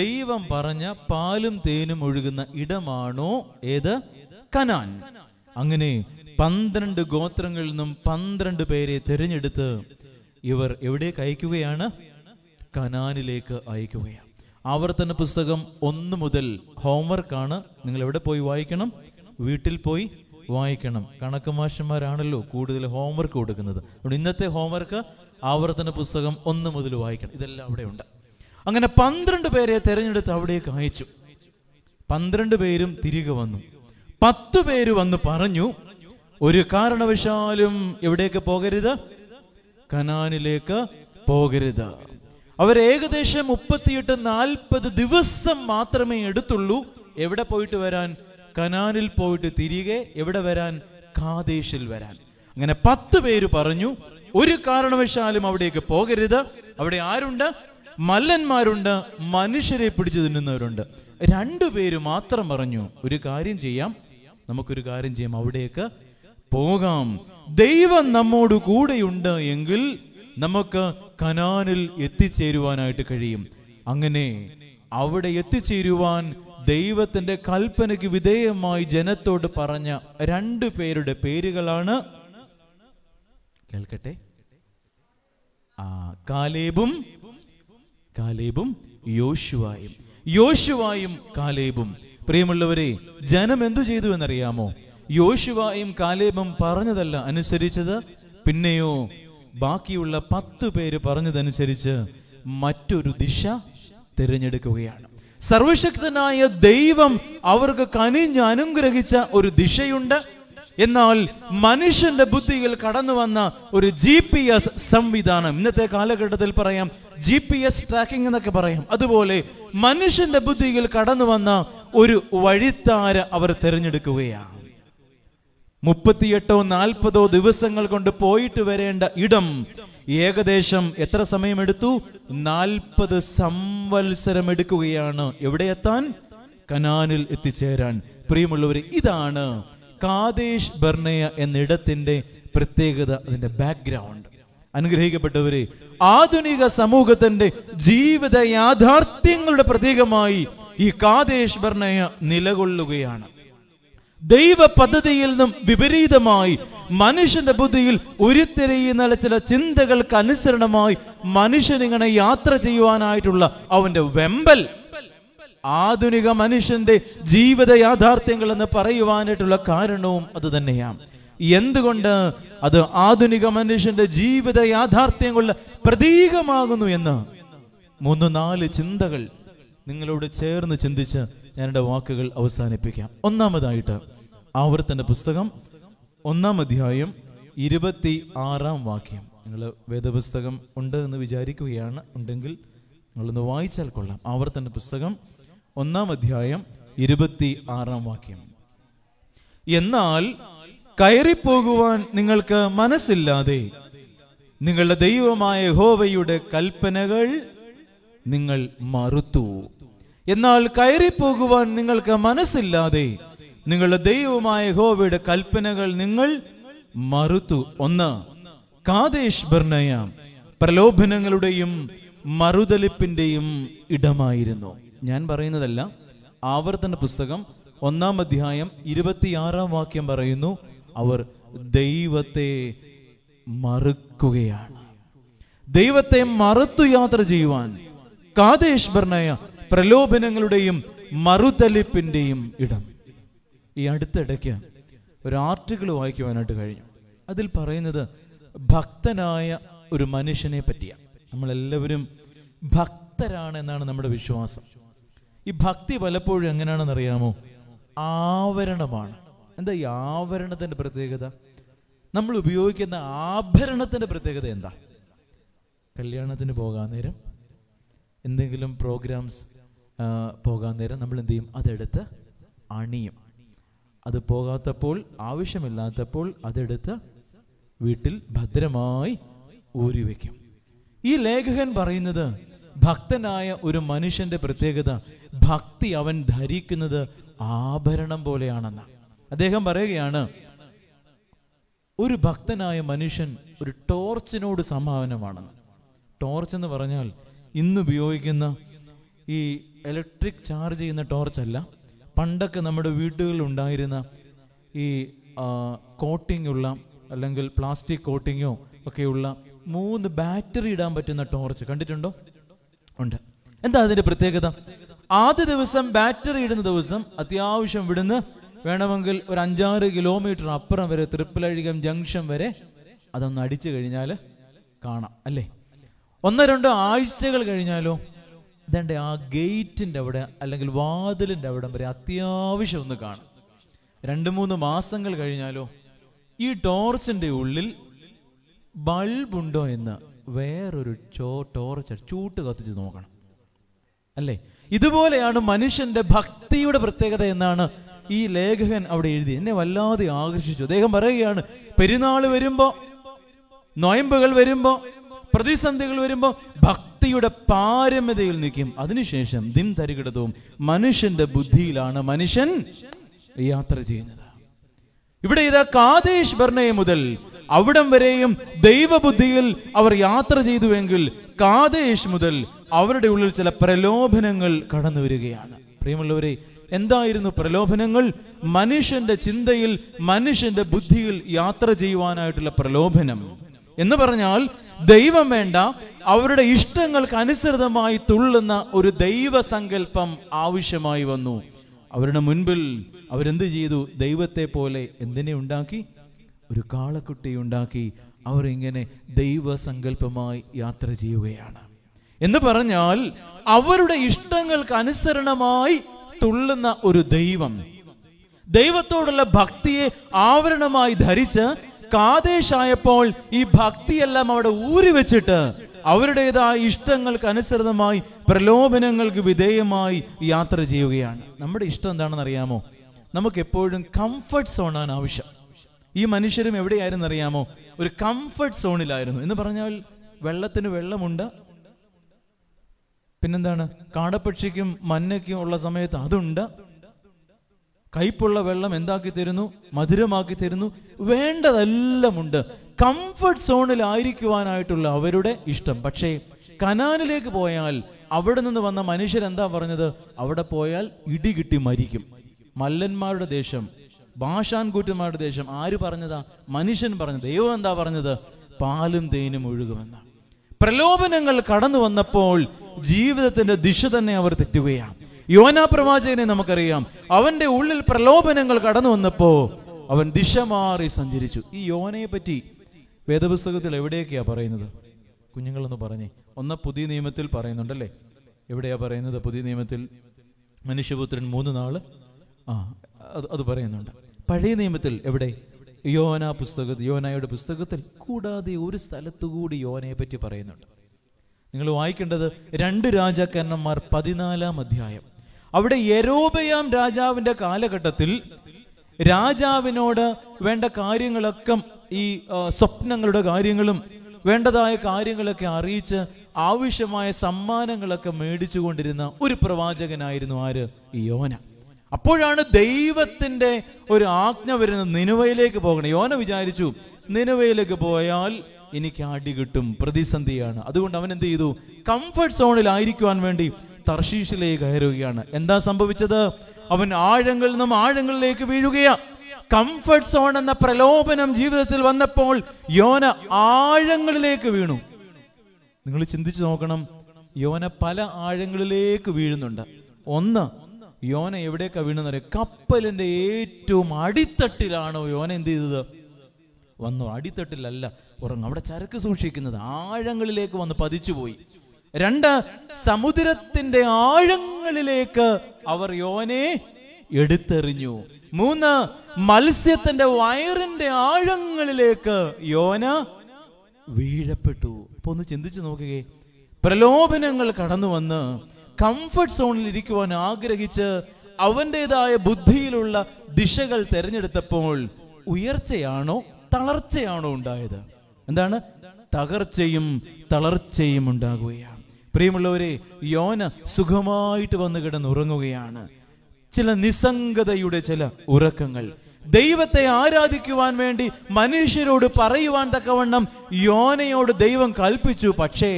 ദൈവം പറഞ്ഞ പാലും തേനും ഒഴുകുന്ന ഇടമാണോ ഏത് കനാൻ അങ്ങനെ പന്ത്രണ്ട് ഗോത്രങ്ങളിൽ നിന്നും പന്ത്രണ്ട് പേരെ തിരഞ്ഞെടുത്ത് ഇവർ എവിടെ കയക്കുകയാണ് കനാനിലേക്ക് അയക്കുകയാണ് ആവർത്തന പുസ്തകം ഒന്ന് മുതൽ ഹോംവർക്കാണ് നിങ്ങൾ എവിടെ പോയി വായിക്കണം വീട്ടിൽ പോയി വായിക്കണം കണക്ക് മാഷന്മാരാണല്ലോ കൂടുതൽ ഹോംവർക്ക് കൊടുക്കുന്നത് അതുകൊണ്ട് ഇന്നത്തെ ഹോംവർക്ക് ആവർത്തന പുസ്തകം ഒന്ന് മുതൽ വായിക്കണം ഇതെല്ലാം അവിടെ ഉണ്ട് അങ്ങനെ പന്ത്രണ്ട് പേരെ തെരഞ്ഞെടുത്ത് അവിടേക്ക് അയച്ചു പന്ത്രണ്ട് പേരും തിരികെ വന്നു പത്തു പേര് വന്ന് പറഞ്ഞു ഒരു കാരണവശാലും എവിടേക്ക് പോകരുത് കനാനിലേക്ക് പോകരുത് അവർ ഏകദേശം മുപ്പത്തിയെട്ട് നാൽപ്പത് ദിവസം മാത്രമേ എടുത്തുള്ളൂ എവിടെ പോയിട്ട് വരാൻ കനാനിൽ പോയിട്ട് തിരികെ എവിടെ വരാൻ കാദേശിൽ വരാൻ അങ്ങനെ പത്ത് പേര് പറഞ്ഞു ഒരു കാരണവശാലും അവിടേക്ക് പോകരുത് അവിടെ ആരുണ്ട് മല്ലന്മാരുണ്ട് മനുഷ്യരെ പിടിച്ചു തിന്നുന്നവരുണ്ട് രണ്ടു പേര് മാത്രം പറഞ്ഞു ഒരു കാര്യം ചെയ്യാം നമുക്കൊരു കാര്യം ചെയ്യാം അവിടേക്ക് പോകാം ദൈവം നമ്മോട് കൂടെയുണ്ട് എങ്കിൽ നമുക്ക് കനാനിൽ എത്തിച്ചേരുവാനായിട്ട് കഴിയും അങ്ങനെ അവിടെ എത്തിച്ചേരുവാൻ ദൈവത്തിന്റെ കൽപ്പനയ്ക്ക് വിധേയമായി ജനത്തോട് പറഞ്ഞ രണ്ടു പേരുടെ പേരുകളാണ് കേൾക്കട്ടെ ആ കാലേബും കാലേബും യോശുവായും യോശുവായും കാലേബും പ്രിയമുള്ളവരെ ജനം എന്തു ചെയ്തു എന്നറിയാമോ യോശുവായും കാലേബും പറഞ്ഞതല്ല അനുസരിച്ചത് പിന്നെയോ ബാക്കിയുള്ള പത്ത് പേര് പറഞ്ഞതനുസരിച്ച് മറ്റൊരു ദിശ തിരഞ്ഞെടുക്കുകയാണ് സർവശക്തനായ ദൈവം അവർക്ക് കനിഞ്ഞ് അനുഗ്രഹിച്ച ഒരു ദിശയുണ്ട് എന്നാൽ മനുഷ്യന്റെ ബുദ്ധിയിൽ കടന്നു വന്ന ഒരു ജി പി എസ് സംവിധാനം ഇന്നത്തെ കാലഘട്ടത്തിൽ പറയാം ജി പി എസ് ട്രാക്കിംഗ് എന്നൊക്കെ പറയാം അതുപോലെ മനുഷ്യന്റെ ബുദ്ധിയിൽ കടന്നു വന്ന ഒരു വഴിത്താര അവർ തിരഞ്ഞെടുക്കുകയാണ് മുപ്പത്തിയെട്ടോ നാൽപ്പതോ ദിവസങ്ങൾ കൊണ്ട് പോയിട്ട് വരേണ്ട ഇടം ഏകദേശം എത്ര സമയമെടുത്തു നാൽപ്പത് സംവത്സരം എടുക്കുകയാണ് എവിടെ എത്താൻ കനാനിൽ എത്തിച്ചേരാൻ പ്രിയമുള്ളവർ ഇതാണ് കാതേഷ് ബർണയ എന്നിടത്തിന്റെ പ്രത്യേകത അതിന്റെ ബാക്ക്ഗ്രൗണ്ട് അനുഗ്രഹിക്കപ്പെട്ടവര് ആധുനിക സമൂഹത്തിന്റെ ജീവിത യാഥാർത്ഥ്യങ്ങളുടെ പ്രതീകമായി ഈ കാദേശ് ബർണയ നിലകൊള്ളുകയാണ് ദൈവ പദ്ധതിയിൽ നിന്നും വിപരീതമായി മനുഷ്യന്റെ ബുദ്ധിയിൽ ഉരുത്തിരിയുന്ന ചില ചിന്തകൾക്ക് അനുസരണമായി ഇങ്ങനെ യാത്ര ചെയ്യുവാനായിട്ടുള്ള അവന്റെ വെമ്പൽ ആധുനിക മനുഷ്യന്റെ ജീവിത യാഥാർത്ഥ്യങ്ങൾ എന്ന് പറയുവാനായിട്ടുള്ള കാരണവും അത് തന്നെയാണ് എന്തുകൊണ്ട് അത് ആധുനിക മനുഷ്യന്റെ ജീവിത യാഥാർത്ഥ്യങ്ങൾ പ്രതീകമാകുന്നു എന്ന് മൂന്ന് നാല് ചിന്തകൾ നിങ്ങളോട് ചേർന്ന് ചിന്തിച്ച് ഞാൻ എൻ്റെ വാക്കുകൾ അവസാനിപ്പിക്കാം ഒന്നാമതായിട്ട് ആവർത്തന പുസ്തകം ഒന്നാം അധ്യായം ഇരുപത്തി ആറാം വാക്യം നിങ്ങൾ വേദപുസ്തകം ഉണ്ട് എന്ന് വിചാരിക്കുകയാണ് ഉണ്ടെങ്കിൽ നിങ്ങളൊന്ന് വായിച്ചാൽ കൊള്ളാം ആവർത്തന പുസ്തകം ഒന്നാം അധ്യായം ഇരുപത്തി ആറാം വാക്യം എന്നാൽ കയറിപ്പോകുവാൻ നിങ്ങൾക്ക് മനസ്സില്ലാതെ നിങ്ങളുടെ ദൈവമായ ഹോവയുടെ കൽപ്പനകൾ നിങ്ങൾ മറുത്തു എന്നാൽ കയറിപ്പോകുവാൻ നിങ്ങൾക്ക് മനസ്സില്ലാതെ നിങ്ങളുടെ ദൈവമായ ഹോവയുടെ കൽപ്പനകൾ നിങ്ങൾ മറുത്തു ഒന്ന് കാതേശ് ബർണയാം പ്രലോഭനങ്ങളുടെയും മറുതലിപ്പിന്റെയും ഇടമായിരുന്നു ഞാൻ പറയുന്നതല്ല ആവർത്തന പുസ്തകം ഒന്നാം അധ്യായം ഇരുപത്തിയാറാം വാക്യം പറയുന്നു അവർ ദൈവത്തെ മറുക്കുകയാണ് ദൈവത്തെ മറുത്തു യാത്ര ചെയ്യുവാൻ കാതേശ് ബർണയ പ്രലോഭനങ്ങളുടെയും മറുതലിപ്പിന്റെയും ഇടം ഈ അടുത്തിടയ്ക്ക് ഒരു ആർട്ടിക്കിൾ വായിക്കുവാനായിട്ട് കഴിഞ്ഞു അതിൽ പറയുന്നത് ഭക്തനായ ഒരു മനുഷ്യനെ പറ്റിയ നമ്മളെല്ലാവരും ഭക്തരാണ് എന്നാണ് നമ്മുടെ വിശ്വാസം ഈ ഭക്തി പലപ്പോഴും എങ്ങനെയാണെന്ന് അറിയാമോ ആവരണമാണ് എന്താ ഈ ആവരണത്തിന്റെ പ്രത്യേകത നമ്മൾ ഉപയോഗിക്കുന്ന ആഭരണത്തിന്റെ പ്രത്യേകത എന്താ കല്യാണത്തിന് പോകാൻ നേരം എന്തെങ്കിലും പ്രോഗ്രാംസ് പോകാൻ നേരം നമ്മൾ എന്ത് ചെയ്യും അതെടുത്ത് അണിയും അത് പോകാത്തപ്പോൾ ആവശ്യമില്ലാത്തപ്പോൾ അതെടുത്ത് വീട്ടിൽ ഭദ്രമായി ഊരി വയ്ക്കും ഈ ലേഖകൻ പറയുന്നത് ഭക്തനായ ഒരു മനുഷ്യന്റെ പ്രത്യേകത ഭക്തി അവൻ ധരിക്കുന്നത് ആഭരണം പോലെയാണെന്ന് അദ്ദേഹം പറയുകയാണ് ഒരു ഭക്തനായ മനുഷ്യൻ ഒരു ടോർച്ചിനോട് സമാനമാണെന്ന് ടോർച്ച് എന്ന് പറഞ്ഞാൽ ഇന്ന് ഉപയോഗിക്കുന്ന ഈ ഇലക്ട്രിക് ചാർജ് ചെയ്യുന്ന ടോർച്ചല്ല പണ്ടൊക്കെ നമ്മുടെ വീടുകളിൽ ഉണ്ടായിരുന്ന ഈ കോട്ടിംഗ് ഉള്ള അല്ലെങ്കിൽ പ്ലാസ്റ്റിക് കോട്ടിങ്ങോ ഒക്കെയുള്ള മൂന്ന് ബാറ്ററി ഇടാൻ പറ്റുന്ന ടോർച്ച് കണ്ടിട്ടുണ്ടോ ഉണ്ട് എന്താ അതിന്റെ പ്രത്യേകത ആദ്യ ദിവസം ബാറ്ററി ഇടുന്ന ദിവസം അത്യാവശ്യം വിടുന്ന് വേണമെങ്കിൽ ഒരു അഞ്ചാറ് കിലോമീറ്റർ അപ്പുറം വരെ തൃപ്പലഴികം ജംഗ്ഷൻ വരെ അതൊന്ന് അടിച്ചു കഴിഞ്ഞാൽ കാണാം അല്ലേ ഒന്നോ രണ്ടോ ആഴ്ചകൾ കഴിഞ്ഞാലോ അതേണ്ട ആ ഗേറ്റിൻ്റെ അവിടെ അല്ലെങ്കിൽ വാതിലിൻ്റെ അവിടെ വരെ അത്യാവശ്യം ഒന്ന് കാണും രണ്ട് മൂന്ന് മാസങ്ങൾ കഴിഞ്ഞാലോ ഈ ടോർച്ചിൻ്റെ ഉള്ളിൽ ബൾബുണ്ടോ എന്ന് വേറൊരു ചോ ടോർച്ച് ചൂട്ട് കത്തിച്ച് നോക്കണം അല്ലേ ഇതുപോലെയാണ് മനുഷ്യന്റെ ഭക്തിയുടെ പ്രത്യേകത എന്നാണ് ഈ ലേഖകൻ അവിടെ എഴുതി എന്നെ വല്ലാതെ ആകർഷിച്ചു അദ്ദേഹം പറയുകയാണ് പെരുന്നാൾ വരുമ്പോ നോയമ്പുകൾ വരുമ്പോ പ്രതിസന്ധികൾ വരുമ്പോൾ ഭക്തിയുടെ പാരമ്യതയിൽ നിൽക്കും അതിനുശേഷം ദിം തരികിടതവും മനുഷ്യന്റെ ബുദ്ധിയിലാണ് മനുഷ്യൻ യാത്ര ചെയ്യുന്നത് ഇവിടെ ഇതാ കാതേശ് ബർണയ മുതൽ അവിടം വരെയും ദൈവബുദ്ധിയിൽ അവർ യാത്ര ചെയ്തുവെങ്കിൽ കാതേശ് മുതൽ അവരുടെ ഉള്ളിൽ ചില പ്രലോഭനങ്ങൾ കടന്നു വരികയാണ് പ്രിയമുള്ളവരെ എന്തായിരുന്നു പ്രലോഭനങ്ങൾ മനുഷ്യന്റെ ചിന്തയിൽ മനുഷ്യന്റെ ബുദ്ധിയിൽ യാത്ര ചെയ്യുവാനായിട്ടുള്ള പ്രലോഭനം എന്ന് പറഞ്ഞാൽ ദൈവം വേണ്ട അവരുടെ ഇഷ്ടങ്ങൾക്ക് അനുസൃതമായി തുള്ളുന്ന ഒരു സങ്കല്പം ആവശ്യമായി വന്നു അവരുടെ മുൻപിൽ അവരെന്ത് ചെയ്തു ദൈവത്തെ പോലെ എന്തിനെ ഉണ്ടാക്കി ഒരു കാളക്കുട്ടി ഉണ്ടാക്കി അവരിങ്ങനെ സങ്കല്പമായി യാത്ര ചെയ്യുകയാണ് എന്ന് പറഞ്ഞാൽ അവരുടെ ഇഷ്ടങ്ങൾക്ക് അനുസരണമായി തുള്ളുന്ന ഒരു ദൈവം ദൈവത്തോടുള്ള ഭക്തിയെ ആവരണമായി ധരിച്ച് കാതേശായപ്പോൾ ഈ ഭക്തിയെല്ലാം അവിടെ ഊരി വെച്ചിട്ട് അവരുടേതായ ഇഷ്ടങ്ങൾക്ക് അനുസൃതമായി പ്രലോഭനങ്ങൾക്ക് വിധേയമായി യാത്ര ചെയ്യുകയാണ് നമ്മുടെ ഇഷ്ടം എന്താണെന്ന് അറിയാമോ നമുക്ക് എപ്പോഴും കംഫർട്ട് സോണാണ് ആവശ്യം ഈ മനുഷ്യരും എവിടെയായിരുന്നു അറിയാമോ ഒരു കംഫർട്ട് സോണിലായിരുന്നു എന്ന് പറഞ്ഞാൽ വെള്ളത്തിന് വെള്ളമുണ്ട് പിന്നെന്താണ് കാടപ്പക്ഷിക്കും മഞ്ഞയ്ക്കും ഉള്ള സമയത്ത് അതുണ്ട് കയ്പുള്ള വെള്ളം എന്താക്കി തരുന്നു മധുരമാക്കി തരുന്നു വേണ്ടതെല്ലാം ഉണ്ട് കംഫർട്ട് സോണിലായിരിക്കുവാനായിട്ടുള്ള അവരുടെ ഇഷ്ടം പക്ഷേ കനാനിലേക്ക് പോയാൽ അവിടെ നിന്ന് വന്ന എന്താ പറഞ്ഞത് അവിടെ പോയാൽ ഇടി കിട്ടി മരിക്കും മല്ലന്മാരുടെ ദേശം ഭാഷാൻകൂറ്റന്മാരുടെ ദേശം ആര് പറഞ്ഞതാ മനുഷ്യൻ പറഞ്ഞത് ദൈവം എന്താ പറഞ്ഞത് പാലും തേനും ഒഴുകുമെന്ന് പ്രലോഭനങ്ങൾ കടന്നു വന്നപ്പോൾ ജീവിതത്തിന്റെ ദിശ തന്നെ അവർ തെറ്റുകയാണ് യോനാ പ്രവാചകനെ നമുക്കറിയാം അവന്റെ ഉള്ളിൽ പ്രലോഭനങ്ങൾ കടന്നു വന്നപ്പോ അവൻ ദിശ മാറി സഞ്ചരിച്ചു ഈ യോനയെ പറ്റി വേദപുസ്തകത്തിൽ എവിടെയൊക്കെയാ പറയുന്നത് കുഞ്ഞുങ്ങളൊന്ന് പറഞ്ഞേ ഒന്ന് പുതിയ നിയമത്തിൽ പറയുന്നുണ്ടല്ലേ എവിടെയാ പറയുന്നത് പുതിയ നിയമത്തിൽ മനുഷ്യപുത്രൻ മൂന്ന് നാള് ആ അത് അത് പറയുന്നുണ്ട് പഴയ നിയമത്തിൽ എവിടെ യോന പുസ്തക യോനയുടെ പുസ്തകത്തിൽ കൂടാതെ ഒരു സ്ഥലത്തുകൂടി യോനയെ പറ്റി പറയുന്നുണ്ട് നിങ്ങൾ വായിക്കേണ്ടത് രണ്ട് രാജാക്കന്മാർ പതിനാലാം അധ്യായം അവിടെ യരോബയാം രാജാവിന്റെ കാലഘട്ടത്തിൽ രാജാവിനോട് വേണ്ട കാര്യങ്ങളൊക്കെ ഈ സ്വപ്നങ്ങളുടെ കാര്യങ്ങളും വേണ്ടതായ കാര്യങ്ങളൊക്കെ അറിയിച്ച് ആവശ്യമായ സമ്മാനങ്ങളൊക്കെ മേടിച്ചുകൊണ്ടിരുന്ന ഒരു പ്രവാചകനായിരുന്നു ആര് യോന അപ്പോഴാണ് ദൈവത്തിന്റെ ഒരു ആജ്ഞ വരുന്ന നിനുവയിലേക്ക് പോകണം യോന വിചാരിച്ചു നിനുവയിലേക്ക് പോയാൽ എനിക്ക് അടി കിട്ടും പ്രതിസന്ധിയാണ് അതുകൊണ്ട് അവൻ എന്ത് ചെയ്തു കംഫർട്ട് സോണിൽ ആയിരിക്കുവാൻ വേണ്ടി തർശീഷിലേക്ക് കയറുകയാണ് എന്താ സംഭവിച്ചത് അവൻ ആഴങ്ങളിൽ നിന്നും ആഴങ്ങളിലേക്ക് വീഴുകയാണ് കംഫർട്ട് സോൺ എന്ന പ്രലോഭനം ജീവിതത്തിൽ വന്നപ്പോൾ യോന ആഴങ്ങളിലേക്ക് വീണു നിങ്ങൾ ചിന്തിച്ചു നോക്കണം യോന പല ആഴങ്ങളിലേക്ക് വീഴുന്നുണ്ട് ഒന്ന് യോന എവിടേക്കാ വീഴുന്നറിയാം കപ്പലിന്റെ ഏറ്റവും അടിത്തട്ടിലാണോ യോന എന്ത് ചെയ്തത് വന്നു അടിത്തട്ടിലല്ല ഉറങ്ങും അവിടെ ചരക്ക് സൂക്ഷിക്കുന്നത് ആഴങ്ങളിലേക്ക് വന്ന് പതിച്ചുപോയി രണ്ട് സമുദ്രത്തിന്റെ ആഴങ്ങളിലേക്ക് അവർ യോനെ എടുത്തെറിഞ്ഞു മൂന്ന് മത്സ്യത്തിന്റെ വയറിന്റെ ആഴങ്ങളിലേക്ക് യോന വീഴപ്പെട്ടു അപ്പൊ ഒന്ന് ചിന്തിച്ചു നോക്കുകയെ പ്രലോഭനങ്ങൾ കടന്നു വന്ന് കംഫർട്ട് സോണിൽ ഇരിക്കുവാൻ ആഗ്രഹിച്ച് അവന്റേതായ ബുദ്ധിയിലുള്ള ദിശകൾ തെരഞ്ഞെടുത്തപ്പോൾ ഉയർച്ചയാണോ തളർച്ചയാണോ ഉണ്ടായത് എന്താണ് തകർച്ചയും തളർച്ചയും ഉണ്ടാകുകയാണ് പ്രിയമുള്ളവരെ യോന സുഖമായിട്ട് വന്നു കിടന്നുറങ്ങുകയാണ് ചില നിസ്സംഗതയുടെ ചില ഉറക്കങ്ങൾ ദൈവത്തെ ആരാധിക്കുവാൻ വേണ്ടി മനുഷ്യരോട് പറയുവാൻ തക്കവണ്ണം യോനയോട് ദൈവം കൽപ്പിച്ചു പക്ഷേ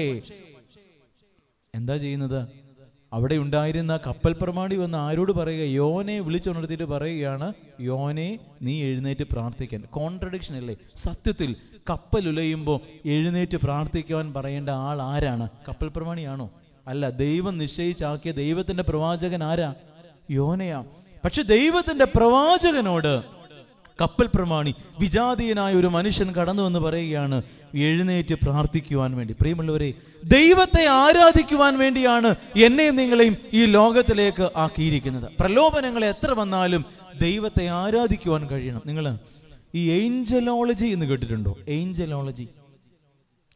എന്താ ചെയ്യുന്നത് അവിടെ ഉണ്ടായിരുന്ന കപ്പൽ പ്രമാണി വന്ന് ആരോട് പറയുക യോനെ വിളിച്ചുണർത്തിയിട്ട് പറയുകയാണ് യോനെ നീ എഴുന്നേറ്റ് പ്രാർത്ഥിക്കാൻ കോൺട്രഡിക്ഷൻ അല്ലേ സത്യത്തിൽ കപ്പലുലയുമ്പോൾ എഴുന്നേറ്റ് പ്രാർത്ഥിക്കുവാൻ പറയേണ്ട ആൾ ആരാണ് കപ്പൽ പ്രമാണിയാണോ അല്ല ദൈവം നിശ്ചയിച്ചാക്കിയ ദൈവത്തിന്റെ പ്രവാചകൻ ആരാ യോനയാ പക്ഷെ ദൈവത്തിന്റെ പ്രവാചകനോട് കപ്പൽ പ്രമാണി വിജാതീയനായ ഒരു മനുഷ്യൻ കടന്നു എന്ന് പറയുകയാണ് എഴുന്നേറ്റ് പ്രാർത്ഥിക്കുവാൻ വേണ്ടി പ്രിയമുള്ളവരെ ദൈവത്തെ ആരാധിക്കുവാൻ വേണ്ടിയാണ് എന്നെയും നിങ്ങളെയും ഈ ലോകത്തിലേക്ക് ആക്കിയിരിക്കുന്നത് പ്രലോഭനങ്ങൾ എത്ര വന്നാലും ദൈവത്തെ ആരാധിക്കുവാൻ കഴിയണം നിങ്ങൾ ഈ ഏഞ്ചലോളജി എന്ന് കേട്ടിട്ടുണ്ടോ ഏഞ്ചലോളജി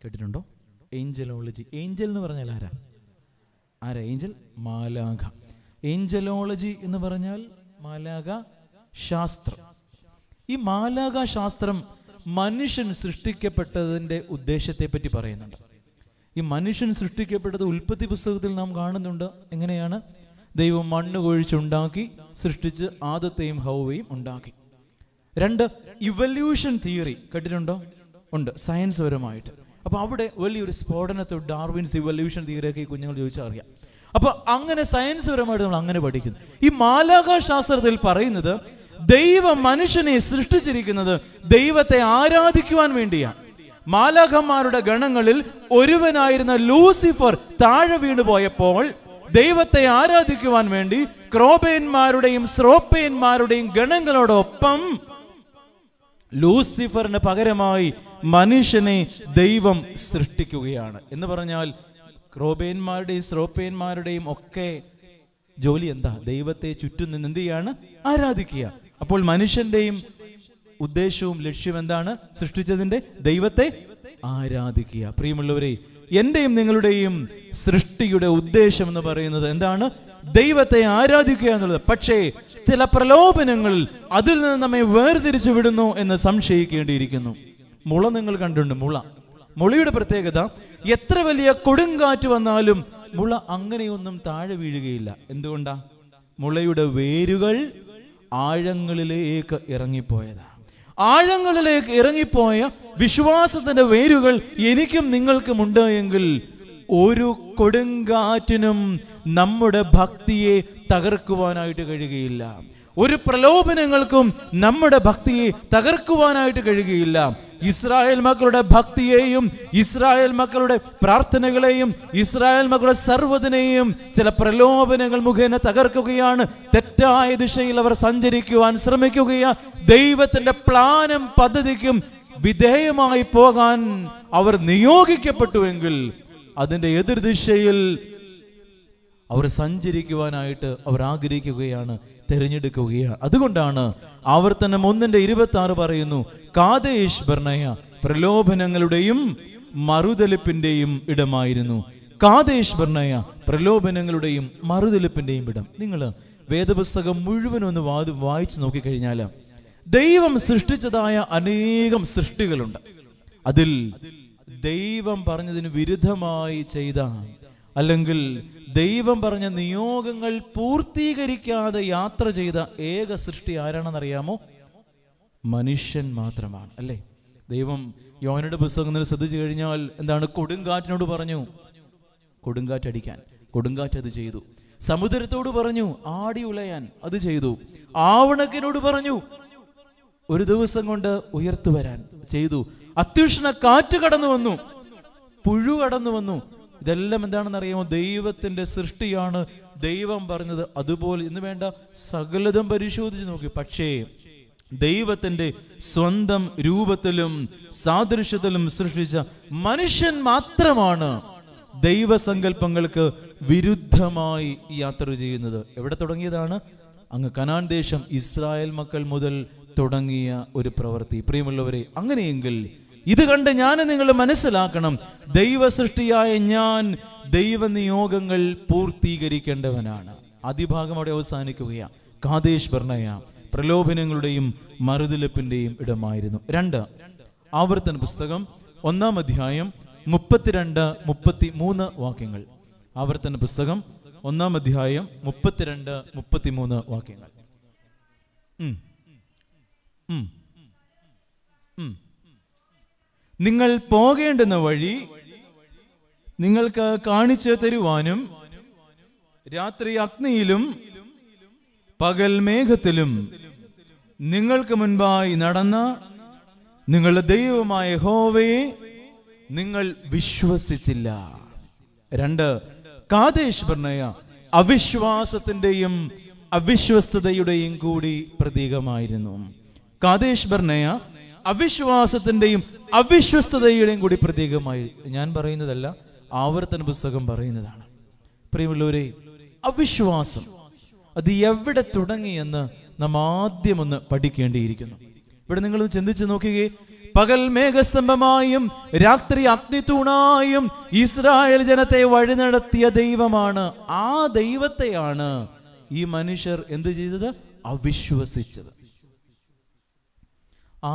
കേട്ടിട്ടുണ്ടോ ഏഞ്ചലോളജി ഏഞ്ചൽ എന്ന് പറഞ്ഞാൽ ആരാ ആരാ ഏഞ്ചൽ മാലാഖ ഏഞ്ചലോളജി എന്ന് പറഞ്ഞാൽ മാലാഖ ശാസ്ത്രം ഈ മാലാഖ ശാസ്ത്രം മനുഷ്യൻ സൃഷ്ടിക്കപ്പെട്ടതിൻ്റെ ഉദ്ദേശത്തെ പറ്റി പറയുന്നുണ്ട് ഈ മനുഷ്യൻ സൃഷ്ടിക്കപ്പെട്ടത് ഉൽപ്പത്തി പുസ്തകത്തിൽ നാം കാണുന്നുണ്ട് എങ്ങനെയാണ് ദൈവം മണ്ണ് കൊഴിച്ചുണ്ടാക്കി സൃഷ്ടിച്ച് ആദത്തെയും ഹൗവയും ഉണ്ടാക്കി രണ്ട് ഇവല്യൂഷൻ തിയറി കേട്ടിട്ടുണ്ടോ ഉണ്ട് സയൻസ് പരമായിട്ട് അപ്പോൾ അവിടെ വലിയൊരു സ്ഫോടനത്തെ ഡാർവിൻസ് ഇവല്യൂഷൻ തിയറിയൊക്കെ ഈ കുഞ്ഞുങ്ങൾ ചോദിച്ചാൽ അറിയാം അപ്പോൾ അങ്ങനെ സയൻസ് പരമായിട്ട് നമ്മൾ അങ്ങനെ പഠിക്കുന്നു ഈ മാലാകാശാസ്ത്രത്തിൽ ശാസ്ത്രത്തിൽ പറയുന്നത് ദൈവം മനുഷ്യനെ സൃഷ്ടിച്ചിരിക്കുന്നത് ദൈവത്തെ ആരാധിക്കുവാൻ വേണ്ടിയാണ് മാലാഖന്മാരുടെ ഗണങ്ങളിൽ ഒരുവനായിരുന്ന ലൂസിഫർ താഴെ വീണ് പോയപ്പോൾ ദൈവത്തെ ആരാധിക്കുവാൻ വേണ്ടി ക്രോബേന്മാരുടെയും സ്രോപ്പേന്മാരുടെയും ഗണങ്ങളോടൊപ്പം ലൂസിഫറിന് പകരമായി മനുഷ്യനെ ദൈവം സൃഷ്ടിക്കുകയാണ് എന്ന് പറഞ്ഞാൽ ക്രോബേന്മാരുടെയും ശ്രോപേന്മാരുടെയും ഒക്കെ ജോലി എന്താ ദൈവത്തെ ചുറ്റും നിന്ന് എന്ത് ചെയ്യാണ് ആരാധിക്കുക അപ്പോൾ മനുഷ്യന്റെയും ഉദ്ദേശവും ലക്ഷ്യം എന്താണ് സൃഷ്ടിച്ചതിന്റെ ദൈവത്തെ ആരാധിക്കുക പ്രിയമുള്ളവരെ എന്റെയും നിങ്ങളുടെയും സൃഷ്ടിയുടെ ഉദ്ദേശം എന്ന് പറയുന്നത് എന്താണ് ദൈവത്തെ ആരാധിക്കുക എന്നുള്ളത് പക്ഷേ ചില പ്രലോഭനങ്ങൾ അതിൽ നിന്ന് നമ്മെ വേർതിരിച്ചു വിടുന്നു എന്ന് സംശയിക്കേണ്ടിയിരിക്കുന്നു മുള നിങ്ങൾ കണ്ടുണ്ട് മുള മുളയുടെ പ്രത്യേകത എത്ര വലിയ കൊടുങ്കാറ്റ് വന്നാലും മുള അങ്ങനെയൊന്നും താഴെ വീഴുകയില്ല എന്തുകൊണ്ടാ മുളയുടെ വേരുകൾ ആഴങ്ങളിലേക്ക് ഇറങ്ങിപ്പോയതാ ആഴങ്ങളിലേക്ക് ഇറങ്ങിപ്പോയ വിശ്വാസത്തിന്റെ വേരുകൾ എനിക്കും നിങ്ങൾക്കും ഉണ്ട് എങ്കിൽ ഒരു കൊടുങ്കാറ്റിനും നമ്മുടെ ഭക്തിയെ തകർക്കുവാനായിട്ട് കഴിയുകയില്ല ഒരു പ്രലോഭനങ്ങൾക്കും നമ്മുടെ ഭക്തിയെ തകർക്കുവാനായിട്ട് കഴിയുകയില്ല ഇസ്രായേൽ മക്കളുടെ ഭക്തിയെയും ഇസ്രായേൽ മക്കളുടെ പ്രാർത്ഥനകളെയും ഇസ്രായേൽ മക്കളുടെ സർവ്വതിനെയും ചില പ്രലോഭനങ്ങൾ മുഖേന തകർക്കുകയാണ് തെറ്റായ ദിശയിൽ അവർ സഞ്ചരിക്കുവാൻ ശ്രമിക്കുകയാണ് ദൈവത്തിന്റെ പ്ലാനും പദ്ധതിക്കും വിധേയമായി പോകാൻ അവർ നിയോഗിക്കപ്പെട്ടുവെങ്കിൽ അതിന്റെ എതിർദിശയിൽ അവർ സഞ്ചരിക്കുവാനായിട്ട് അവർ ആഗ്രഹിക്കുകയാണ് തിരഞ്ഞെടുക്കുകയാണ് അതുകൊണ്ടാണ് ആവർത്തനം ഒന്നിന്റെ ഇരുപത്തി ആറ് പറയുന്നു കാതേഷ് പ്രലോഭനങ്ങളുടെയും മറുതലിപ്പിന്റെയും ഇടമായിരുന്നു കാതേഷ് പ്രലോഭനങ്ങളുടെയും മറുതലിപ്പിന്റെയും ഇടം നിങ്ങൾ വേദപുസ്തകം മുഴുവൻ ഒന്ന് വാത് വായിച്ചു നോക്കിക്കഴിഞ്ഞാൽ ദൈവം സൃഷ്ടിച്ചതായ അനേകം സൃഷ്ടികളുണ്ട് അതിൽ ദൈവം പറഞ്ഞതിന് വിരുദ്ധമായി ചെയ്ത അല്ലെങ്കിൽ ദൈവം പറഞ്ഞ നിയോഗങ്ങൾ പൂർത്തീകരിക്കാതെ യാത്ര ചെയ്ത ഏക സൃഷ്ടി ആരാണെന്നറിയാമോ മനുഷ്യൻ മാത്രമാണ് അല്ലേ ദൈവം യോനയുടെ പുസ്തകത്തിൽ ശ്രദ്ധിച്ചു കഴിഞ്ഞാൽ എന്താണ് കൊടുങ്കാറ്റിനോട് പറഞ്ഞു കൊടുങ്കാറ്റ് അടിക്കാൻ കൊടുങ്കാറ്റ് അത് ചെയ്തു സമുദ്രത്തോട് പറഞ്ഞു ആടി ഉലയാൻ അത് ചെയ്തു ആവണക്കിനോട് പറഞ്ഞു ഒരു ദിവസം കൊണ്ട് ഉയർത്തു വരാൻ ചെയ്തു അത്യുഷ്ണ കാറ്റ് കടന്നു വന്നു പുഴു കടന്നു വന്നു ഇതെല്ലാം എന്താണെന്നറിയാമോ ദൈവത്തിന്റെ സൃഷ്ടിയാണ് ദൈവം പറഞ്ഞത് അതുപോലെ ഇന്ന് വേണ്ട സകലതും പരിശോധിച്ച് നോക്കി പക്ഷേ ദൈവത്തിന്റെ സ്വന്തം രൂപത്തിലും സാദൃശ്യത്തിലും സൃഷ്ടിച്ച മനുഷ്യൻ മാത്രമാണ് ദൈവസങ്കല്പങ്ങൾക്ക് വിരുദ്ധമായി യാത്ര ചെയ്യുന്നത് എവിടെ തുടങ്ങിയതാണ് അങ്ങ് കനാൻ ദേശം ഇസ്രായേൽ മക്കൾ മുതൽ തുടങ്ങിയ ഒരു പ്രവൃത്തി പ്രിയമുള്ളവരെ അങ്ങനെയെങ്കിൽ ഇത് കണ്ട് ഞാൻ നിങ്ങൾ മനസ്സിലാക്കണം ദൈവ സൃഷ്ടിയായ ഞാൻ ദൈവനിയോഗങ്ങൾ പൂർത്തീകരിക്കേണ്ടവനാണ് അതിഭാഗം അവിടെ അവസാനിക്കുകയാണ് കാതേശ് ബർണയ പ്രലോഭനങ്ങളുടെയും മറുതിലപ്പിന്റെയും ഇടമായിരുന്നു രണ്ട് ആവർത്തന പുസ്തകം ഒന്നാം അധ്യായം മുപ്പത്തിരണ്ട് മുപ്പത്തി മൂന്ന് വാക്യങ്ങൾ ആവർത്തന പുസ്തകം ഒന്നാം അധ്യായം മുപ്പത്തിരണ്ട് മൂന്ന് വാക്യങ്ങൾ ഉം ഉം നിങ്ങൾ പോകേണ്ടുന്ന വഴി നിങ്ങൾക്ക് കാണിച്ചു തരുവാനും രാത്രി അഗ്നിയിലും പകൽ മേഘത്തിലും നിങ്ങൾക്ക് മുൻപായി നടന്ന നിങ്ങളുടെ ദൈവമായ ഹോവയെ നിങ്ങൾ വിശ്വസിച്ചില്ല രണ്ട് കാതേശ് ബർണയ അവിശ്വാസത്തിന്റെയും അവിശ്വസ്തതയുടെയും കൂടി പ്രതീകമായിരുന്നു കാതേശ് ബർണയ അവിശ്വാസത്തിന്റെയും അവിശ്വസ്തതയുടെയും കൂടി പ്രതീകമായി ഞാൻ പറയുന്നതല്ല ആവർത്തന പുസ്തകം പറയുന്നതാണ് പ്രിയമുള്ളവരെ അവിശ്വാസം അത് എവിടെ തുടങ്ങിയെന്ന് നാം ആദ്യം ഒന്ന് പഠിക്കേണ്ടിയിരിക്കുന്നു ഇവിടെ നിങ്ങൾ ചിന്തിച്ചു നോക്കുകയെ പകൽ മേഘസ്തംഭമായും രാത്രി അഗ്നിത്തൂണായും ഇസ്രായേൽ ജനത്തെ വഴിനടത്തിയ ദൈവമാണ് ആ ദൈവത്തെയാണ് ഈ മനുഷ്യർ എന്ത് ചെയ്തത് അവിശ്വസിച്ചത്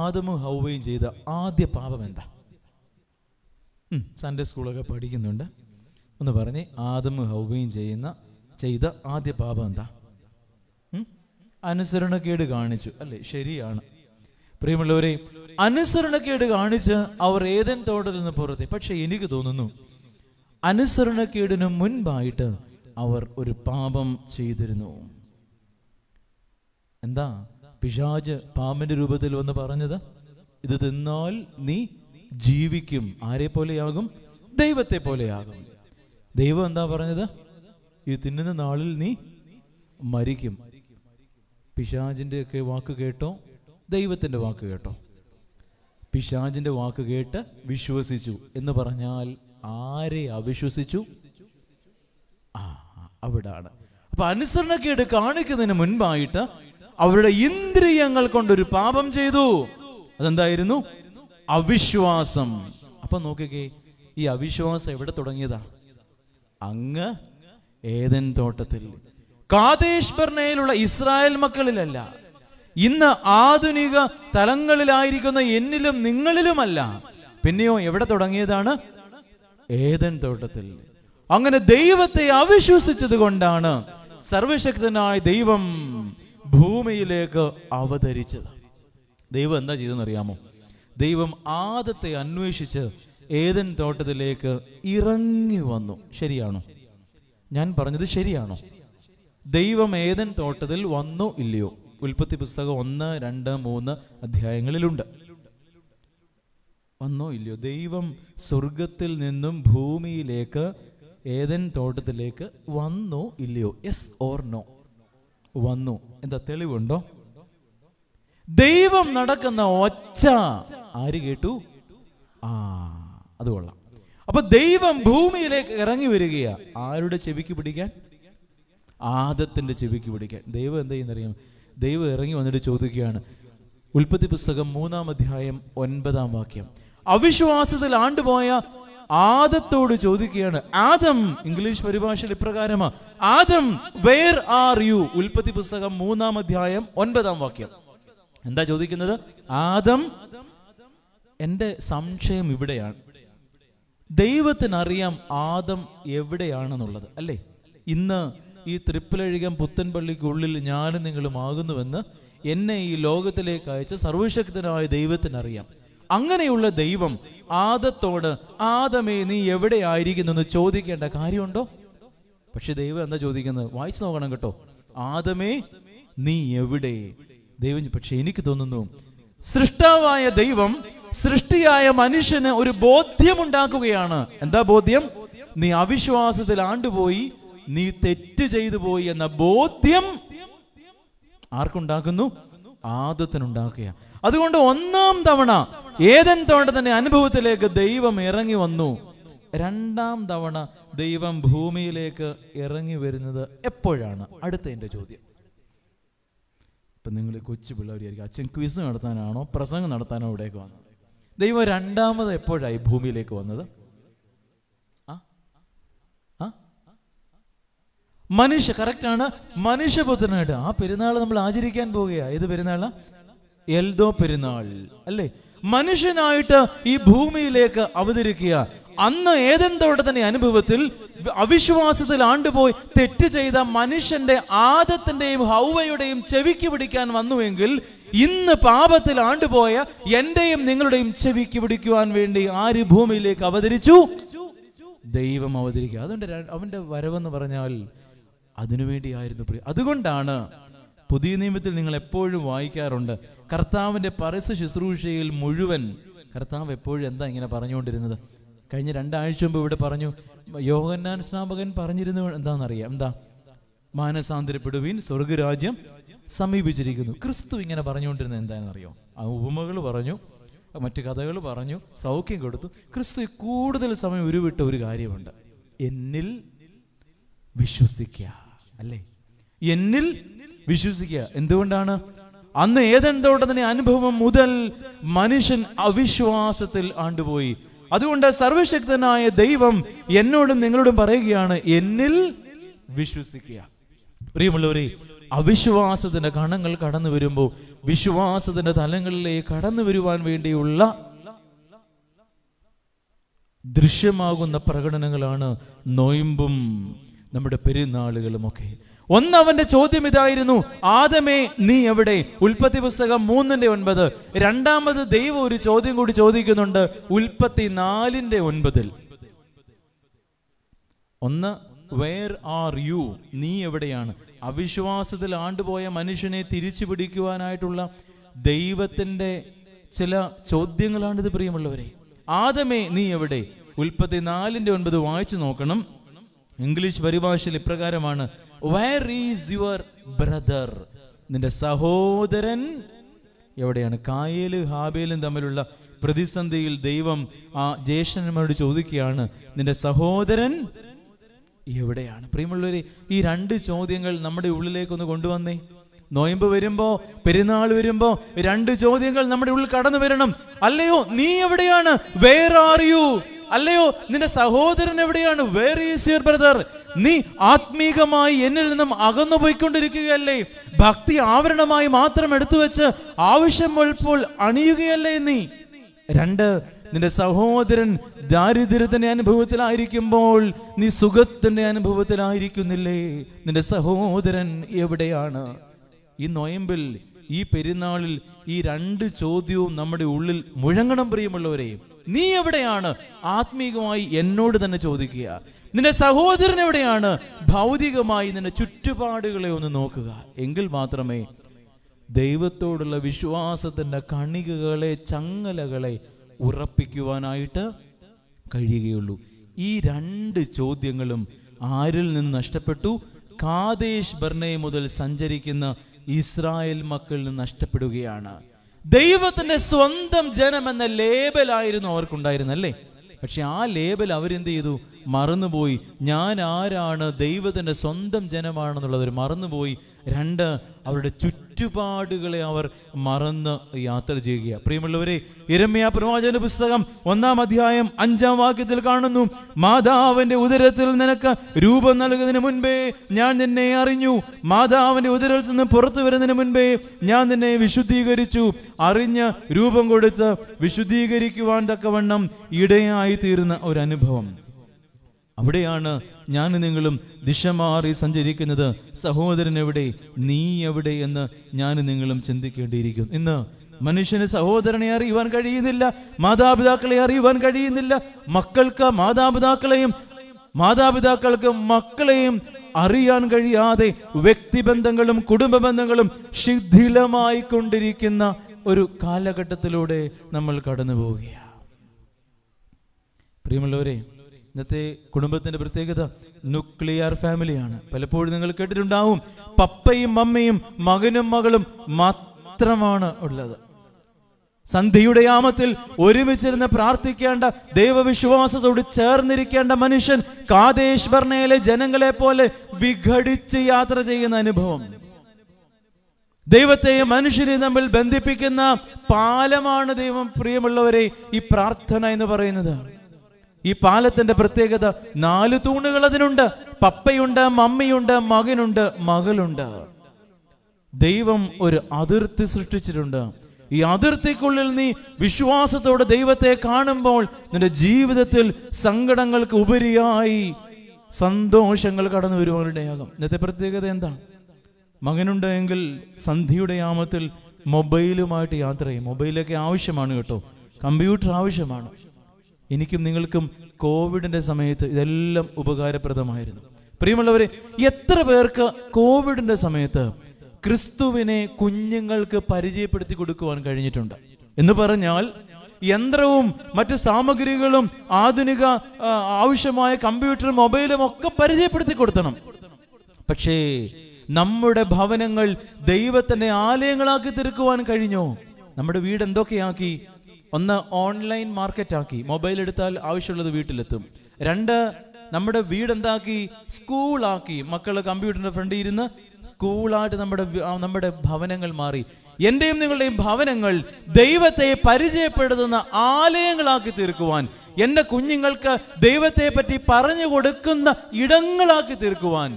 ആദമും ഹൗവയും ചെയ്ത ആദ്യ പാപം എന്താ സൺഡേ സ്കൂളൊക്കെ പഠിക്കുന്നുണ്ട് ഒന്ന് പറഞ്ഞ് ആദമും ഹൗവയും ചെയ്യുന്ന ചെയ്ത ആദ്യ പാപം എന്താ അനുസരണക്കേട് കാണിച്ചു അല്ലേ ശരിയാണ് പ്രിയമുള്ളവരെ അനുസരണക്കേട് കാണിച്ച് അവർ ഏതൻ തോട്ടത്തിൽ നിന്ന് പുറത്തെ പക്ഷെ എനിക്ക് തോന്നുന്നു അനുസരണക്കേടിന് മുൻപായിട്ട് അവർ ഒരു പാപം ചെയ്തിരുന്നു എന്താ പിശാജ് പാമ്പിന്റെ രൂപത്തിൽ വന്ന് പറഞ്ഞത് ഇത് തിന്നാൽ നീ ജീവിക്കും ആരെ പോലെയാകും ദൈവത്തെ പോലെയാകും ദൈവം എന്താ പറഞ്ഞത് ഈ തിന്നുന്ന നാളിൽ നീ മരിക്കും പിശാജിന്റെ ഒക്കെ വാക്ക് കേട്ടോ ദൈവത്തിന്റെ വാക്ക് കേട്ടോ പിശാജിന്റെ വാക്ക് കേട്ട് വിശ്വസിച്ചു എന്ന് പറഞ്ഞാൽ ആരെ അവിശ്വസിച്ചു ആ അവിടാണ് അപ്പൊ അനുസരണക്കേട് കാണിക്കുന്നതിന് മുൻപായിട്ട് അവരുടെ ഇന്ദ്രിയങ്ങൾ കൊണ്ടൊരു പാപം ചെയ്തു അതെന്തായിരുന്നു അവിശ്വാസം അപ്പൊ നോക്കിക്കേ ഈ അവിശ്വാസം എവിടെ തുടങ്ങിയതാ അങ്ങ് ഏതൻ തോട്ടത്തിൽ കാതേശ്വർണയിലുള്ള ഇസ്രായേൽ മക്കളിലല്ല ഇന്ന് ആധുനിക തലങ്ങളിലായിരിക്കുന്ന എന്നിലും നിങ്ങളിലുമല്ല പിന്നെയോ എവിടെ തുടങ്ങിയതാണ് ഏതൻ തോട്ടത്തിൽ അങ്ങനെ ദൈവത്തെ അവിശ്വസിച്ചത് കൊണ്ടാണ് സർവശക്തനായ ദൈവം ഭൂമിയിലേക്ക് അവതരിച്ചത് ദൈവം എന്താ ചെയ്തെന്നറിയാമോ ദൈവം ആദത്തെ അന്വേഷിച്ച് ഏതൻ തോട്ടത്തിലേക്ക് ഇറങ്ങി വന്നു ശരിയാണോ ഞാൻ പറഞ്ഞത് ശരിയാണോ ദൈവം ഏതൻ തോട്ടത്തിൽ വന്നു ഇല്ലയോ ഉൽപ്പത്തി പുസ്തകം ഒന്ന് രണ്ട് മൂന്ന് അധ്യായങ്ങളിലുണ്ട് വന്നോ ഇല്ലയോ ദൈവം സ്വർഗത്തിൽ നിന്നും ഭൂമിയിലേക്ക് ഏതൻ തോട്ടത്തിലേക്ക് വന്നോ ഇല്ലയോ എസ് ഓർ നോ വന്നു എന്താ തെളിവുണ്ടോ ദൈവം നടക്കുന്ന ഒച്ച ആര് കേട്ടു ആ അത് കൊള്ളാം അപ്പൊ ദൈവം ഭൂമിയിലേക്ക് ഇറങ്ങി വരികയാ ആരുടെ ചെവിക്ക് പിടിക്കാൻ ആദത്തിന്റെ ചെവിക്ക് പിടിക്കാൻ ദൈവം എന്താ ചെയ്യുന്നറിയാം ദൈവം ഇറങ്ങി വന്നിട്ട് ചോദിക്കുകയാണ് ഉൽപ്പത്തി പുസ്തകം മൂന്നാം അധ്യായം ഒൻപതാം വാക്യം അവിശ്വാസത്തിൽ ആണ്ടുപോയ ആദത്തോട് ചോദിക്കുകയാണ് ആദം ഇംഗ്ലീഷ് പരിഭാഷയിൽ ഇപ്രകാരമാ ആദം വേർ ആർ യു ഉൽപ്പത്തി പുസ്തകം മൂന്നാം അധ്യായം ഒൻപതാം വാക്യം എന്താ ചോദിക്കുന്നത് ആദം എന്റെ സംശയം ഇവിടെയാണ് ദൈവത്തിനറിയാം ആദം എവിടെയാണെന്നുള്ളത് അല്ലേ ഇന്ന് ഈ തൃപ്പിലഴികം പുത്തൻപള്ളിക്കുള്ളിൽ ഞാനും നിങ്ങളും ആകുന്നുവെന്ന് എന്നെ ഈ ലോകത്തിലേക്ക് അയച്ച സർവശക്തനായ ദൈവത്തിനറിയാം അങ്ങനെയുള്ള ദൈവം ആദത്തോട് ആദമേ നീ എവിടെയായിരിക്കുന്നു എന്ന് ചോദിക്കേണ്ട കാര്യമുണ്ടോ പക്ഷെ ദൈവം എന്താ ചോദിക്കുന്നത് വായിച്ചു നോക്കണം കേട്ടോ ആദമേ നീ എവിടെ ദൈവം പക്ഷെ എനിക്ക് തോന്നുന്നു സൃഷ്ടാവായ ദൈവം സൃഷ്ടിയായ മനുഷ്യന് ഒരു ബോധ്യം ഉണ്ടാക്കുകയാണ് എന്താ ബോധ്യം നീ അവിശ്വാസത്തിൽ ആണ്ടുപോയി നീ തെറ്റ് ചെയ്തു പോയി എന്ന ബോധ്യം ആർക്കുണ്ടാക്കുന്നു ആദത്തിനുണ്ടാക്കുക അതുകൊണ്ട് ഒന്നാം തവണ ഏതൻ തന്നെ അനുഭവത്തിലേക്ക് ദൈവം ഇറങ്ങി വന്നു രണ്ടാം തവണ ദൈവം ഭൂമിയിലേക്ക് ഇറങ്ങി വരുന്നത് എപ്പോഴാണ് അടുത്ത എന്റെ ചോദ്യം ഇപ്പൊ നിങ്ങൾ കൊച്ചു പിള്ളേരായിരിക്കും അച്ഛൻ ക്വിസ് നടത്താനാണോ പ്രസംഗം നടത്താനോ ഇവിടേക്ക് വന്നത് ദൈവം രണ്ടാമത് എപ്പോഴായി ഭൂമിയിലേക്ക് വന്നത് മനുഷ്യ ആണ് മനുഷ്യപുത്രനായിട്ട് ആ പെരുന്നാൾ നമ്മൾ ആചരിക്കാൻ പോവുകയാണ് ഏത് പെരുന്നാളാ എൽദോ പെരുന്നാൾ അല്ലേ മനുഷ്യനായിട്ട് ഈ ഭൂമിയിലേക്ക് അവതരിക്കുക അന്ന് ഏതെന്തോടെ തന്നെ അനുഭവത്തിൽ അവിശ്വാസത്തിൽ ആണ്ടുപോയി തെറ്റ് ചെയ്ത മനുഷ്യന്റെ ആദത്തിന്റെയും ഹൗവയുടെയും ചെവിക്ക് പിടിക്കാൻ വന്നുവെങ്കിൽ ഇന്ന് പാപത്തിൽ ആണ്ടുപോയ എന്റെയും നിങ്ങളുടെയും ചെവിക്ക് പിടിക്കുവാൻ വേണ്ടി ആര് ഭൂമിയിലേക്ക് അവതരിച്ചു ദൈവം അവതരിക്കുക അതുകൊണ്ട് അവന്റെ വരവെന്ന് പറഞ്ഞാൽ അതിനുവേണ്ടിയായിരുന്നു അതുകൊണ്ടാണ് പുതിയ നിയമത്തിൽ നിങ്ങൾ എപ്പോഴും വായിക്കാറുണ്ട് കർത്താവിൻ്റെ പരസ്യ ശുശ്രൂഷയിൽ മുഴുവൻ കർത്താവ് എപ്പോഴും എന്താ ഇങ്ങനെ പറഞ്ഞുകൊണ്ടിരുന്നത് കഴിഞ്ഞ രണ്ടാഴ്ച മുമ്പ് ഇവിടെ പറഞ്ഞു യോഹന്നാൻ സ്നാപകൻ പറഞ്ഞിരുന്നു എന്താണെന്നറിയാം എന്താ മാനസാന്തരപ്പെടുവീൻ സ്വർഗരാജ്യം സമീപിച്ചിരിക്കുന്നു ക്രിസ്തു ഇങ്ങനെ പറഞ്ഞുകൊണ്ടിരുന്നത് എന്താണെന്നറിയോ ആ ഉപമകൾ പറഞ്ഞു മറ്റ് കഥകൾ പറഞ്ഞു സൗഖ്യം കൊടുത്തു ക്രിസ്തു കൂടുതൽ സമയം ഉരുവിട്ട ഒരു കാര്യമുണ്ട് എന്നിൽ വിശ്വസിക്കുക അല്ലേ എന്നിൽ വിശ്വസിക്കുക എന്തുകൊണ്ടാണ് അന്ന് ഏതൻ അനുഭവം മുതൽ മനുഷ്യൻ അവിശ്വാസത്തിൽ ആണ്ടുപോയി അതുകൊണ്ട് സർവശക്തനായ ദൈവം എന്നോടും നിങ്ങളോടും പറയുകയാണ് എന്നിൽ വിശ്വസിക്കുക പ്രിയമുള്ളവരെ അവിശ്വാസത്തിന്റെ കണങ്ങൾ കടന്നു വരുമ്പോൾ വിശ്വാസത്തിന്റെ തലങ്ങളിലേക്ക് കടന്നു വരുവാൻ വേണ്ടിയുള്ള ദൃശ്യമാകുന്ന പ്രകടനങ്ങളാണ് നോയമ്പും നമ്മുടെ പെരുന്നാളുകളുമൊക്കെ അവന്റെ ചോദ്യം ഇതായിരുന്നു ആദമേ നീ എവിടെ ഉൽപ്പത്തി പുസ്തകം മൂന്നിന്റെ ഒൻപത് രണ്ടാമത് ദൈവം ഒരു ചോദ്യം കൂടി ചോദിക്കുന്നുണ്ട് ഉൽപ്പത്തി നാലിന്റെ ഒൻപതിൽ ഒന്ന് വേർ ആർ യു നീ എവിടെയാണ് അവിശ്വാസത്തിൽ ആണ്ടുപോയ മനുഷ്യനെ തിരിച്ചു പിടിക്കുവാനായിട്ടുള്ള ദൈവത്തിന്റെ ചില ചോദ്യങ്ങളാണിത് പ്രിയമുള്ളവരെ ആദമേ നീ എവിടെ ഉൽപ്പത്തി നാലിന്റെ ഒൻപത് വായിച്ചു നോക്കണം ഇംഗ്ലീഷ് പരിഭാഷയിൽ ഇപ്രകാരമാണ് വേർ ഈസ് യുവർ ബ്രദർ നിന്റെ സഹോദരൻ എവിടെയാണ് കായേലും ഹാബേലും തമ്മിലുള്ള പ്രതിസന്ധിയിൽ ദൈവം ആ ജ്യേഷ്ഠന്മാരോട് ചോദിക്കുകയാണ് നിന്റെ സഹോദരൻ എവിടെയാണ് പ്രിയമുള്ളവരെ ഈ രണ്ട് ചോദ്യങ്ങൾ നമ്മുടെ ഉള്ളിലേക്കൊന്ന് കൊണ്ടുവന്നേ നോയമ്പ് വരുമ്പോ പെരുന്നാൾ വരുമ്പോ രണ്ട് ചോദ്യങ്ങൾ നമ്മുടെ ഉള്ളിൽ കടന്നു വരണം അല്ലയോ നീ എവിടെയാണ് വേർ ആർ യു അല്ലയോ നിന്റെ സഹോദരൻ എവിടെയാണ് വേർ ഈസ് യുവർ ബ്രദർ നീ ആത്മീകമായി എന്നിൽ നിന്നും അകന്നു പോയിക്കൊണ്ടിരിക്കുകയല്ലേ ഭക്തി ആവരണമായി മാത്രം എടുത്തു വെച്ച് ആവശ്യം ഉൾപ്പോൾ അണിയുകയല്ലേ നീ രണ്ട് നിന്റെ സഹോദരൻ ദാരിദ്ര്യത്തിന്റെ അനുഭവത്തിലായിരിക്കുമ്പോൾ നീ സുഖത്തിന്റെ അനുഭവത്തിലായിരിക്കുന്നില്ലേ നിന്റെ സഹോദരൻ എവിടെയാണ് ഈ നൊയമ്പിൽ ഈ പെരുന്നാളിൽ ഈ രണ്ട് ചോദ്യവും നമ്മുടെ ഉള്ളിൽ മുഴങ്ങണം പ്രിയമുള്ളവരെയും നീ എവിടെയാണ് ആത്മീകമായി എന്നോട് തന്നെ ചോദിക്കുക നിന്റെ സഹോദരൻ എവിടെയാണ് ഭൗതികമായി നിന്റെ ചുറ്റുപാടുകളെ ഒന്ന് നോക്കുക എങ്കിൽ മാത്രമേ ദൈവത്തോടുള്ള വിശ്വാസത്തിന്റെ കണികകളെ ചങ്ങലകളെ ഉറപ്പിക്കുവാനായിട്ട് കഴിയുകയുള്ളൂ ഈ രണ്ട് ചോദ്യങ്ങളും ആരിൽ നിന്ന് നഷ്ടപ്പെട്ടു കാതേശ് ബർണയ മുതൽ സഞ്ചരിക്കുന്ന ഇസ്രായേൽ മക്കളിൽ നിന്ന് നഷ്ടപ്പെടുകയാണ് ദൈവത്തിന്റെ സ്വന്തം ജനം എന്ന ലേബലായിരുന്നു അവർക്കുണ്ടായിരുന്നല്ലേ പക്ഷെ ആ ലേബൽ അവരെന്ത് ചെയ്തു മറന്നുപോയി ഞാൻ ആരാണ് ദൈവത്തിന്റെ സ്വന്തം ജനമാണെന്നുള്ളവർ മറന്നുപോയി രണ്ട് അവരുടെ ചുറ്റുപാടുകളെ അവർ മറന്ന് യാത്ര ചെയ്യുക പ്രിയമുള്ളവരെ ഇരമ്യ പ്രവാചന പുസ്തകം ഒന്നാം അധ്യായം അഞ്ചാം വാക്യത്തിൽ കാണുന്നു മാതാവിന്റെ ഉദരത്തിൽ നിനക്ക് രൂപം നൽകുന്നതിന് മുൻപേ ഞാൻ നിന്നെ അറിഞ്ഞു മാതാവിന്റെ ഉദരത്തിൽ നിന്ന് പുറത്തു വരുന്നതിന് മുൻപേ ഞാൻ നിന്നെ വിശുദ്ധീകരിച്ചു അറിഞ്ഞ് രൂപം കൊടുത്ത് വിശുദ്ധീകരിക്കുവാൻ തക്കവണ്ണം ഇടയായി തീരുന്ന ഒരു അനുഭവം അവിടെയാണ് ഞാൻ നിങ്ങളും ദിശ മാറി സഞ്ചരിക്കുന്നത് സഹോദരൻ എവിടെ നീ എവിടെ എന്ന് ഞാൻ നിങ്ങളും ചിന്തിക്കേണ്ടിയിരിക്കും ഇന്ന് മനുഷ്യന് സഹോദരനെ അറിയുവാൻ കഴിയുന്നില്ല മാതാപിതാക്കളെ അറിയുവാൻ കഴിയുന്നില്ല മക്കൾക്ക് മാതാപിതാക്കളെയും മാതാപിതാക്കൾക്ക് മക്കളെയും അറിയാൻ കഴിയാതെ വ്യക്തിബന്ധങ്ങളും കുടുംബ ബന്ധങ്ങളും ശിഥിലമായി കൊണ്ടിരിക്കുന്ന ഒരു കാലഘട്ടത്തിലൂടെ നമ്മൾ കടന്നു പോവുകയാണ് പ്രിയമുള്ളവരെ ഇന്നത്തെ കുടുംബത്തിന്റെ പ്രത്യേകത ന്യൂക്ലിയർ ഫാമിലിയാണ് പലപ്പോഴും നിങ്ങൾ കേട്ടിട്ടുണ്ടാവും പപ്പയും മമ്മയും മകനും മകളും മാത്രമാണ് ഉള്ളത് സന്ധ്യയുടെ യാമത്തിൽ ഒരുമിച്ചിരുന്ന് പ്രാർത്ഥിക്കേണ്ട ദൈവവിശ്വാസത്തോട് ചേർന്നിരിക്കേണ്ട മനുഷ്യൻ കാതേശ്വർണയിലെ ജനങ്ങളെ പോലെ വിഘടിച്ച് യാത്ര ചെയ്യുന്ന അനുഭവം ദൈവത്തെയും മനുഷ്യനെയും തമ്മിൽ ബന്ധിപ്പിക്കുന്ന പാലമാണ് ദൈവം പ്രിയമുള്ളവരെ ഈ പ്രാർത്ഥന എന്ന് പറയുന്നത് ഈ പാലത്തിന്റെ പ്രത്യേകത നാല് തൂണുകൾ അതിനുണ്ട് പപ്പയുണ്ട് മമ്മിയുണ്ട് മകനുണ്ട് മകളുണ്ട് ദൈവം ഒരു അതിർത്തി സൃഷ്ടിച്ചിട്ടുണ്ട് ഈ അതിർത്തിക്കുള്ളിൽ നീ വിശ്വാസത്തോടെ ദൈവത്തെ കാണുമ്പോൾ നിന്റെ ജീവിതത്തിൽ സങ്കടങ്ങൾക്ക് ഉപരിയായി സന്തോഷങ്ങൾ കടന്നു വരുവാനിടയാകും ഇന്നത്തെ പ്രത്യേകത എന്താ മകനുണ്ട് എങ്കിൽ സന്ധ്യയുടെ യാമത്തിൽ മൊബൈലുമായിട്ട് യാത്ര ചെയ്യും മൊബൈലൊക്കെ ആവശ്യമാണ് കേട്ടോ കമ്പ്യൂട്ടർ ആവശ്യമാണ് എനിക്കും നിങ്ങൾക്കും കോവിഡിൻ്റെ സമയത്ത് ഇതെല്ലാം ഉപകാരപ്രദമായിരുന്നു പ്രിയമുള്ളവരെ എത്ര പേർക്ക് കോവിഡിൻ്റെ സമയത്ത് ക്രിസ്തുവിനെ കുഞ്ഞുങ്ങൾക്ക് പരിചയപ്പെടുത്തി കൊടുക്കുവാൻ കഴിഞ്ഞിട്ടുണ്ട് എന്ന് പറഞ്ഞാൽ യന്ത്രവും മറ്റു സാമഗ്രികളും ആധുനിക ആവശ്യമായ കമ്പ്യൂട്ടറും മൊബൈലും ഒക്കെ പരിചയപ്പെടുത്തി കൊടുത്തണം പക്ഷേ നമ്മുടെ ഭവനങ്ങൾ ദൈവത്തിന്റെ ആലയങ്ങളാക്കി തീർക്കുവാൻ കഴിഞ്ഞോ നമ്മുടെ വീട് എന്തൊക്കെയാക്കി ഒന്ന് ഓൺലൈൻ ആക്കി മൊബൈൽ എടുത്താൽ ആവശ്യമുള്ളത് വീട്ടിലെത്തും രണ്ട് നമ്മുടെ വീട് എന്താക്കി സ്കൂളാക്കി മക്കൾ കമ്പ്യൂട്ടറിന്റെ ഫ്രണ്ടിൽ ഇരുന്ന് സ്കൂളായിട്ട് നമ്മുടെ നമ്മുടെ ഭവനങ്ങൾ മാറി എന്റെയും നിങ്ങളുടെയും ഭവനങ്ങൾ ദൈവത്തെ പരിചയപ്പെടുത്തുന്ന ആലയങ്ങളാക്കി തീർക്കുവാൻ എന്റെ കുഞ്ഞുങ്ങൾക്ക് ദൈവത്തെ പറ്റി പറഞ്ഞു കൊടുക്കുന്ന ഇടങ്ങളാക്കി തീർക്കുവാൻ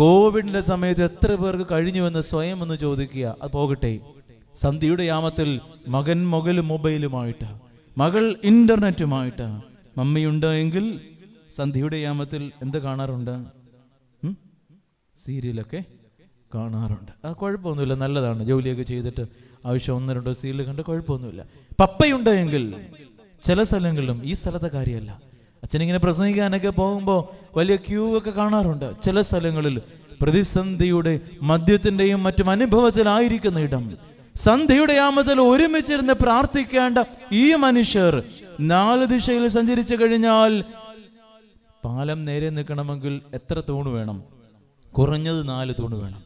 കോവിഡിന്റെ സമയത്ത് എത്ര പേർക്ക് കഴിഞ്ഞുവെന്ന് സ്വയം ഒന്ന് ചോദിക്കുക അത് പോകട്ടെ സന്ധ്യയുടെ യാമത്തിൽ മകൻ മൊകൽ മൊബൈലുമായിട്ട് മകൾ ഇന്റർനെറ്റുമായിട്ട് മമ്മിയുണ്ട് എങ്കിൽ സന്ധ്യയുടെ യാമത്തിൽ എന്ത് കാണാറുണ്ട് സീരിയലൊക്കെ കാണാറുണ്ട് അത് കുഴപ്പമൊന്നുമില്ല നല്ലതാണ് ജോലിയൊക്കെ ചെയ്തിട്ട് ആവശ്യം ഒന്ന് രണ്ടോ സീരിയൽ കണ്ട് കുഴപ്പമൊന്നുമില്ല പപ്പയുണ്ട് എങ്കിൽ ചില സ്ഥലങ്ങളിലും ഈ സ്ഥലത്തെ കാര്യമല്ല അച്ഛനിങ്ങനെ പ്രസംഗിക്കാനൊക്കെ പോകുമ്പോൾ വലിയ ക്യൂ ഒക്കെ കാണാറുണ്ട് ചില സ്ഥലങ്ങളിൽ പ്രതിസന്ധിയുടെ മദ്യത്തിൻ്റെയും മറ്റും അനുഭവത്തിലായിരിക്കുന്ന ഇടം സന്ധ്യയുടെ യാമത്തിൽ ഒരുമിച്ചിരുന്ന് പ്രാർത്ഥിക്കേണ്ട ഈ മനുഷ്യർ നാല് ദിശയിൽ സഞ്ചരിച്ചു കഴിഞ്ഞാൽ പാലം നേരെ നിൽക്കണമെങ്കിൽ എത്ര തൂണ് വേണം കുറഞ്ഞത് നാല് തൂണ് വേണം